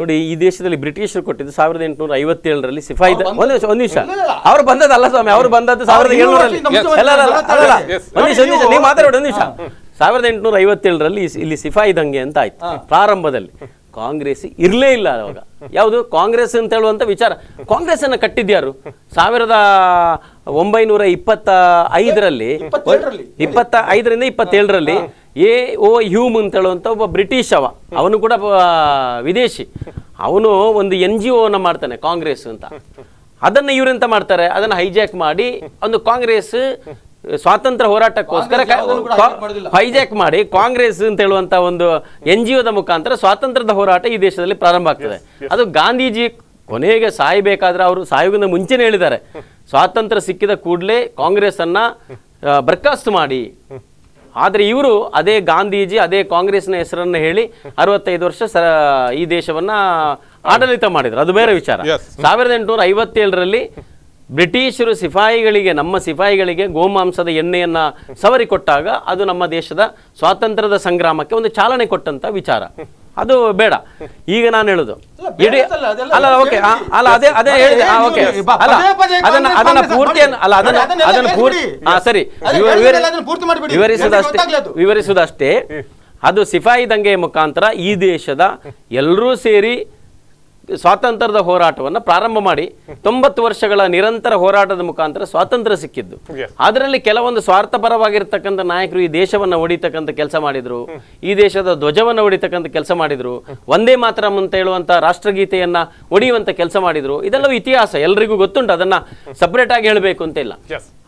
ನೋಡಿ ಈ ದೇಶದಲ್ಲಿ ಬ್ರಿಟಿಷರು ಕೊಟ್ಟಿದ್ದು ಸಾವಿರದ ಎಂಟುನೂರ ಐವತ್ತೇಳರಲ್ಲಿ ಸಿಫಾಯಿ ಒಂದು ನಿಮಿಷ ಒಂದು ನಿಮಿಷ ಅವ್ರು ಬಂದದಲ್ಲ ಸ್ವಾಮಿ ಅವ್ರು ಬಂದದ್ದು ಸಾವಿರದ ಏಳ್ನೂರಲ್ಲಿ ಒಂದು ನಿಮಿಷ ಒಂದು ನಿಮಿಷ ಸಾವಿರದ ಎಂಟುನೂರ ಐವತ್ತೇಳರಲ್ಲಿ ಇಲ್ಲಿ ಸಿಫಾಯಿ ದಂಗೆ ಅಂತ ಆಯ್ತು ಪ್ರಾರಂಭದಲ್ಲಿ ಕಾಂಗ್ರೆಸ್ ಇರಲೇ ಇಲ್ಲ ಅವಾಗ ಯಾವುದು ಕಾಂಗ್ರೆಸ್ ಅಂತ ಹೇಳುವಂಥ ವಿಚಾರ ಕಾಂಗ್ರೆಸ್ಸನ್ನು ಕಟ್ಟಿದ್ಯಾರು ಸಾವಿರದ ಒಂಬೈನೂರ ಇಪ್ಪತ್ತ ಐದರಲ್ಲಿ ಇಪ್ಪತ್ತ ಐದರಿಂದ ಇಪ್ಪತ್ತೇಳರಲ್ಲಿ ಎ ಓ ಹ್ಯೂಮ್ ಅಂತ ಹೇಳುವಂಥ ಒಬ್ಬ ಬ್ರಿಟಿಷ್ ಅವ ಅವನು ಕೂಡ ವಿದೇಶಿ ಅವನು ಒಂದು ಎನ್ ಜಿ ಓನ ಮಾಡ್ತಾನೆ ಕಾಂಗ್ರೆಸ್ ಅಂತ ಅದನ್ನು ಇವರೆಂತ ಮಾಡ್ತಾರೆ ಅದನ್ನು ಹೈಜಾಕ್ ಮಾಡಿ ಒಂದು ಕಾಂಗ್ರೆಸ್ ಸ್ವಾತಂತ್ರ್ಯ ಹೋರಾಟಕ್ಕೋಸ್ಕರ ಹೈಜಾಕ್ ಮಾಡಿ ಕಾಂಗ್ರೆಸ್ ಅಂತ ಹೇಳುವಂತ ಒಂದು ಎನ್ ಜಿ ಒದ ಮುಖಾಂತರ ಸ್ವಾತಂತ್ರ್ಯದ ಹೋರಾಟ ಈ ದೇಶದಲ್ಲಿ ಪ್ರಾರಂಭ ಆಗ್ತದೆ ಅದು ಗಾಂಧೀಜಿ ಕೊನೆಗೆ ಸಾಯ್ಬೇಕಾದ್ರೆ ಅವರು ಸಾಯೋಗಿಂದ ಮುಂಚೆನೇ ಹೇಳಿದ್ದಾರೆ ಸ್ವಾತಂತ್ರ್ಯ ಸಿಕ್ಕಿದ ಕೂಡಲೇ ಕಾಂಗ್ರೆಸ್ ಅನ್ನ ಬರ್ಖಾಸ್ತ್ ಮಾಡಿ ಆದರೆ ಇವರು ಅದೇ ಗಾಂಧೀಜಿ ಅದೇ ಕಾಂಗ್ರೆಸ್ನ ಹೆಸರನ್ನು ಹೇಳಿ ಅರವತ್ತೈದು ವರ್ಷ ಈ ದೇಶವನ್ನ ಆಡಳಿತ ಮಾಡಿದ್ರು ಅದು ಬೇರೆ ವಿಚಾರ ಸಾವಿರದ ಎಂಟುನೂರ ಐವತ್ತೇಳರಲ್ಲಿ ಬ್ರಿಟಿಷರು ಸಿಫಾಯಿಗಳಿಗೆ ನಮ್ಮ ಸಿಫಾಯಿಗಳಿಗೆ ಗೋಮಾಂಸದ ಎಣ್ಣೆಯನ್ನು ಸವರಿ ಕೊಟ್ಟಾಗ ಅದು ನಮ್ಮ ದೇಶದ ಸ್ವಾತಂತ್ರ್ಯದ ಸಂಗ್ರಾಮಕ್ಕೆ ಒಂದು ಚಾಲನೆ ಕೊಟ್ಟಂತ ವಿಚಾರ ಅದು ಬೇಡ ಈಗ ನಾನು ಹೇಳುದು ಇಡೀ ಅಲ್ಲ ಓಕೆ ಅಲ್ಲ ಅದೇ ಅದೇ ಹೇಳಿದೆ ಓಕೆ ಅಲ್ಲ ಅದನ್ನ ಅದನ್ನ ಪೂರ್ತಿ ಅಲ್ಲ ಅದನ್ನ ಅದನ್ನ ಪೂರ್ತಿ ಹಾ ಸರಿ ವಿವರಿಸುವುದಷ್ಟೇ ವಿವರಿಸುದಷ್ಟೇ ಅದು ಸಿಫಾಯಿ ದಂಗೆಯ ಮುಖಾಂತರ ಈ ದೇಶದ ಎಲ್ಲರೂ ಸೇರಿ ಸ್ವಾತಂತ್ರ್ಯದ ಹೋರಾಟವನ್ನು ಪ್ರಾರಂಭ ಮಾಡಿ ತೊಂಬತ್ತು ವರ್ಷಗಳ ನಿರಂತರ ಹೋರಾಟದ ಮುಖಾಂತರ ಸ್ವಾತಂತ್ರ್ಯ ಸಿಕ್ಕಿದ್ದು ಅದರಲ್ಲಿ ಕೆಲವೊಂದು ಸ್ವಾರ್ಥಪರವಾಗಿರ್ತಕ್ಕಂಥ ನಾಯಕರು ಈ ದೇಶವನ್ನು ಹೊಡಿತಕ್ಕಂಥ ಕೆಲಸ ಮಾಡಿದ್ರು ಈ ದೇಶದ ಧ್ವಜವನ್ನು ಹೊಡಿತಕ್ಕಂಥ ಕೆಲಸ ಮಾಡಿದ್ರು ಒಂದೇ ಮಾತ್ರ ಅಂತ ಹೇಳುವಂಥ ರಾಷ್ಟ್ರಗೀತೆಯನ್ನ ಒಡಿಯುವಂಥ ಕೆಲಸ ಮಾಡಿದ್ರು ಇದೆಲ್ಲ ಇತಿಹಾಸ ಎಲ್ರಿಗೂ ಗೊತ್ತುಂಟು ಅದನ್ನ ಸಪ್ರೇಟ್ ಆಗಿ ಹೇಳಬೇಕು ಅಂತ ಇಲ್ಲ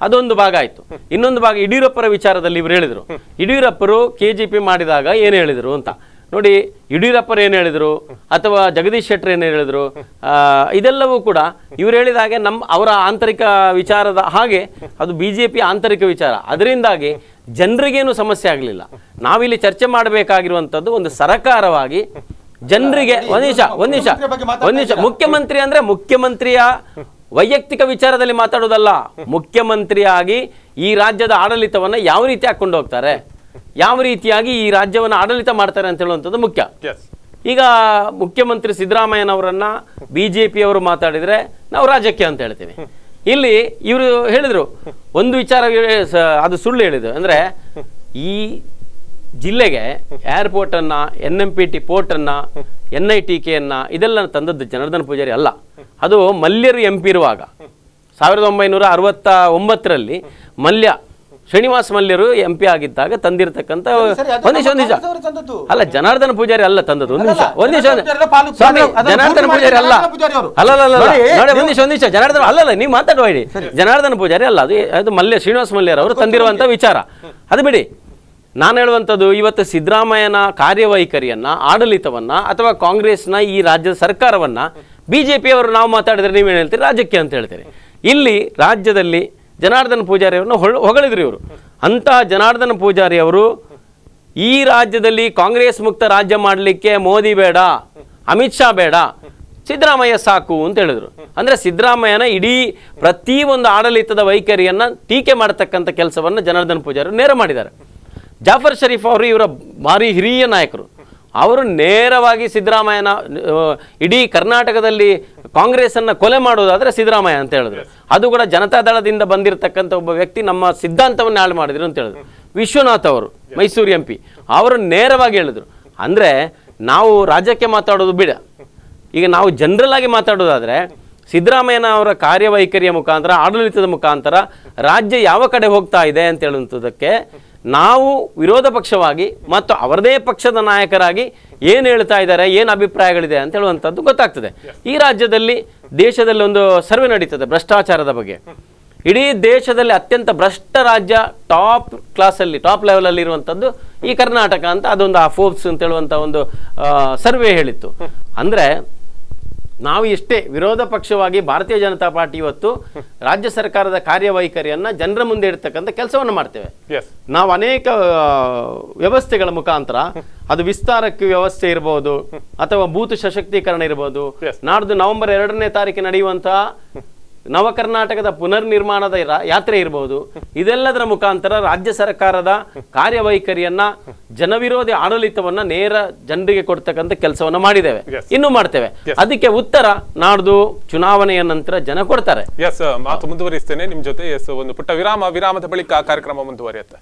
ಅದೊಂದು ಭಾಗ ಆಯಿತು ಇನ್ನೊಂದು ಭಾಗ ಯಡಿಯೂರಪ್ಪರ ವಿಚಾರದಲ್ಲಿ ಇವರು ಹೇಳಿದರು ಯಡಿಯೂರಪ್ಪರು ಕೆಜಿಪಿ ಮಾಡಿದಾಗ ಏನು ಹೇಳಿದರು ಅಂತ ನೋಡಿ ಯಡಿಯೂರಪ್ಪರು ಏನು ಹೇಳಿದರು ಅಥವಾ ಜಗದೀಶ್ ಶೆಟ್ಟರ್ ಏನು ಹೇಳಿದರು ಇದೆಲ್ಲವೂ ಕೂಡ ಇವ್ರು ಹೇಳಿದ ಹಾಗೆ ನಮ್ಮ ಅವರ ಆಂತರಿಕ ವಿಚಾರದ ಹಾಗೆ ಅದು ಬಿ ಜೆ ಆಂತರಿಕ ವಿಚಾರ ಅದರಿಂದಾಗಿ ಜನರಿಗೇನು ಸಮಸ್ಯೆ ಆಗಲಿಲ್ಲ ನಾವಿಲ್ಲಿ ಚರ್ಚೆ ಮಾಡಬೇಕಾಗಿರುವಂಥದ್ದು ಒಂದು ಸರಕಾರವಾಗಿ ಜನರಿಗೆ ಒಂದು ನಿಮಿಷ ಒಂದು ನಿಮಿಷ ಒಂದು ನಿಮಿಷ ಮುಖ್ಯಮಂತ್ರಿ ಅಂದರೆ ಮುಖ್ಯಮಂತ್ರಿಯ ವೈಯಕ್ತಿಕ ವಿಚಾರದಲ್ಲಿ ಮಾತಾಡೋದಲ್ಲ ಮುಖ್ಯಮಂತ್ರಿಯಾಗಿ ಈ ರಾಜ್ಯದ ಆಡಳಿತವನ್ನು ಯಾವ ರೀತಿ ಹಾಕ್ಕೊಂಡು ಹೋಗ್ತಾರೆ ಯಾವ ರೀತಿಯಾಗಿ ಈ ರಾಜ್ಯವನ್ನು ಆಡಳಿತ ಮಾಡ್ತಾರೆ ಅಂತ ಹೇಳುವಂಥದ್ದು ಮುಖ್ಯ ಈಗ ಮುಖ್ಯಮಂತ್ರಿ ಸಿದ್ದರಾಮಯ್ಯನವರನ್ನ ಬಿ ಜೆ ಪಿಯವರು ಮಾತಾಡಿದರೆ ನಾವು ರಾಜ್ಯಕ್ಕೆ ಅಂತ ಹೇಳ್ತೀವಿ ಇಲ್ಲಿ ಇವರು ಹೇಳಿದರು ಒಂದು ವಿಚಾರ ಅದು ಸುಳ್ಳು ಹೇಳಿದರು ಅಂದರೆ ಈ ಜಿಲ್ಲೆಗೆ ಏರ್ಪೋರ್ಟನ್ನು ಎನ್ ಎಂ ಪಿ ಟಿ ಪೋರ್ಟನ್ನು ಎನ್ ಐ ಟಿ ಕೆಯನ್ನು ಇದೆಲ್ಲ ತಂದದ್ದು ಜನಾರ್ದನ್ ಪೂಜಾರಿ ಅಲ್ಲ ಅದು ಮಲ್ಯರು ಎಂ ಪಿ ಇರುವಾಗ ಸಾವಿರದ ಒಂಬೈನೂರ ಅರವತ್ತ ಒಂಬತ್ತರಲ್ಲಿ ಮಲ್ಯ ಶ್ರೀನಿವಾಸ ಮಲ್ಯರು ಎಂ ಪಿ ಆಗಿದ್ದಾಗ ತಂದಿರತಕ್ಕಂಥ ಅಲ್ಲ ಜನಾರ್ದನ ಪೂಜಾರಿ ಅಲ್ಲ ತಂದದ್ದು ಒಂದ್ ನಿಮಿಷ ಒಂದ್ ನಿಮಿಷ ಜನಾರ್ದನ ಪೂಜಾರಿ ಅಲ್ಲ ಅಲ್ಲ ನೋಡಿ ಒಂದಿಷ ಒಂದಿಷ ಜನಾರ್ದನ ಅಲ್ಲಲ್ಲ ನೀವು ಮಾತಾಡಬೇಡಿ ಜನಾರ್ದನ ಪೂಜಾರಿ ಅಲ್ಲ ಅದು ಅದು ಮಲ್ಯ ಶ್ರೀನಿವಾಸ ಮಲ್ಯರ್ ಅವರು ತಂದಿರುವಂತ ವಿಚಾರ ಅದು ಬಿಡಿ ನಾನು ಹೇಳುವಂಥದ್ದು ಇವತ್ತು ಸಿದ್ದರಾಮಯ್ಯನ ಕಾರ್ಯವೈಖರಿಯನ್ನ ಆಡಳಿತವನ್ನ ಅಥವಾ ಕಾಂಗ್ರೆಸ್ನ ಈ ರಾಜ್ಯದ ಸರ್ಕಾರವನ್ನ ಬಿಜೆಪಿಯವರು ನಾವು ಮಾತಾಡಿದ್ರೆ ನೀವೇನು ಹೇಳ್ತೀರಿ ರಾಜ್ಯಕ್ಕೆ ಅಂತ ಹೇಳ್ತೀರಿ ಇಲ್ಲಿ ರಾಜ್ಯದಲ್ಲಿ ಜನಾರ್ದನ ಪೂಜಾರಿ ಅವ್ರನ್ನ ಹೊಗಳಿದ್ರು ಇವರು ಅಂತಹ ಜನಾರ್ದನ ಪೂಜಾರಿ ಅವರು ಈ ರಾಜ್ಯದಲ್ಲಿ ಕಾಂಗ್ರೆಸ್ ಮುಕ್ತ ರಾಜ್ಯ ಮಾಡಲಿಕ್ಕೆ ಮೋದಿ ಬೇಡ ಅಮಿತ್ ಶಾ ಬೇಡ ಸಿದ್ದರಾಮಯ್ಯ ಸಾಕು ಅಂತ ಹೇಳಿದರು ಅಂದರೆ ಸಿದ್ದರಾಮಯ್ಯನ ಇಡೀ ಪ್ರತಿಯೊಂದು ಆಡಳಿತದ ವೈಖರಿಯನ್ನು ಟೀಕೆ ಮಾಡತಕ್ಕಂಥ ಕೆಲಸವನ್ನು ಜನಾರ್ದನ್ ಪೂಜಾರಿ ನೇರ ಮಾಡಿದ್ದಾರೆ ಜಾಫರ್ ಶರೀಫ್ ಅವರು ಇವರ ಭಾರಿ ಹಿರಿಯ ನಾಯಕರು ಅವರು ನೇರವಾಗಿ ಸಿದ್ದರಾಮಯ್ಯನ ಇಡೀ ಕರ್ನಾಟಕದಲ್ಲಿ ಕಾಂಗ್ರೆಸ್ಸನ್ನು ಕೊಲೆ ಮಾಡೋದಾದರೆ ಸಿದ್ದರಾಮಯ್ಯ ಅಂತ ಹೇಳಿದ್ರು ಅದು ಕೂಡ ಜನತಾದಳದಿಂದ ಬಂದಿರತಕ್ಕಂಥ ಒಬ್ಬ ವ್ಯಕ್ತಿ ನಮ್ಮ ಸಿದ್ಧಾಂತವನ್ನು ಹಾಳು ಮಾಡಿದ್ರು ಅಂತ ಹೇಳಿದ್ರು ವಿಶ್ವನಾಥ್ ಅವರು ಮೈಸೂರು ಎಂ ಪಿ ಅವರು ನೇರವಾಗಿ ಹೇಳಿದ್ರು ಅಂದರೆ ನಾವು ರಾಜ್ಯಕ್ಕೆ ಮಾತಾಡೋದು ಬಿಡ ಈಗ ನಾವು ಜನರಲ್ ಆಗಿ ಮಾತಾಡೋದಾದರೆ ಸಿದ್ದರಾಮಯ್ಯನ ಅವರ ಕಾರ್ಯವೈಖರಿಯ ಮುಖಾಂತರ ಆಡಳಿತದ ಮುಖಾಂತರ ರಾಜ್ಯ ಯಾವ ಕಡೆ ಹೋಗ್ತಾ ಇದೆ ಅಂತ ಹೇಳುವಂಥದ್ದಕ್ಕೆ ನಾವು ವಿರೋಧ ಪಕ್ಷವಾಗಿ ಮತ್ತು ಅವರದೇ ಪಕ್ಷದ ನಾಯಕರಾಗಿ ಏನು ಹೇಳ್ತಾ ಇದ್ದಾರೆ ಏನು ಅಭಿಪ್ರಾಯಗಳಿದೆ ಅಂತ ಹೇಳುವಂಥದ್ದು ಗೊತ್ತಾಗ್ತದೆ ಈ ರಾಜ್ಯದಲ್ಲಿ ದೇಶದಲ್ಲಿ ಒಂದು ಸರ್ವೆ ನಡೀತದೆ ಭ್ರಷ್ಟಾಚಾರದ ಬಗ್ಗೆ ಇಡೀ ದೇಶದಲ್ಲಿ ಅತ್ಯಂತ ಭ್ರಷ್ಟ ರಾಜ್ಯ ಟಾಪ್ ಕ್ಲಾಸಲ್ಲಿ ಟಾಪ್ ಲೆವೆಲಲ್ಲಿ ಇರುವಂಥದ್ದು ಈ ಕರ್ನಾಟಕ ಅಂತ ಅದೊಂದು ಆ ಫೋರ್ಬ್ಸ್ ಅಂತ ಹೇಳುವಂಥ ಒಂದು ಸರ್ವೆ ಹೇಳಿತ್ತು ಅಂದರೆ ನಾವು ಇಷ್ಟೇ ವಿರೋಧ ಪಕ್ಷವಾಗಿ ಭಾರತೀಯ ಜನತಾ ಪಾರ್ಟಿ ಇವತ್ತು ರಾಜ್ಯ ಸರ್ಕಾರದ ಕಾರ್ಯವೈಖರಿಯನ್ನು ಜನರ ಮುಂದೆ ಇಡ್ತಕ್ಕಂಥ ಕೆಲಸವನ್ನು ಮಾಡ್ತೇವೆ ನಾವು ಅನೇಕ ವ್ಯವಸ್ಥೆಗಳ ಮುಖಾಂತರ ಅದು ವಿಸ್ತಾರಕ್ಕೆ ವ್ಯವಸ್ಥೆ ಇರಬಹುದು ಅಥವಾ ಭೂತ ಸಶಕ್ತೀಕರಣ ಇರಬಹುದು ನಾಡ್ದು ನವೆಂಬರ್ ಎರಡನೇ ತಾರೀಕು ನಡೆಯುವಂತಹ ನವ ಪುನರ್ ನಿರ್ಮಾಣದ ಯಾತ್ರೆ ಇರಬಹುದು ಇದೆಲ್ಲದರ ಮುಖಾಂತರ ರಾಜ್ಯ ಸರ್ಕಾರದ ಕಾರ್ಯವೈಖರಿಯನ್ನ ಜನವಿರೋಧಿ ಆಡಳಿತವನ್ನ ನೇರ ಜನರಿಗೆ ಕೊಡ್ತಕ್ಕಂಥ ಕೆಲಸವನ್ನ ಮಾಡಿದ್ದೇವೆ ಇನ್ನು ಮಾಡ್ತೇವೆ ಅದಕ್ಕೆ ಉತ್ತರ ನಾಡ್ದು ಚುನಾವಣೆಯ ನಂತರ ಜನ ಕೊಡ್ತಾರೆ ಎಸ್ ಮಾತು ಮುಂದುವರಿಸ್ತೇನೆ ನಿಮ್ ಜೊತೆ ಎಸ್ ಒಂದು ಪುಟ್ಟ ವಿರಾಮ ವಿರಾಮದ ಬಳಿಕ ಕಾರ್ಯಕ್ರಮ ಮುಂದುವರಿಯುತ್ತೆ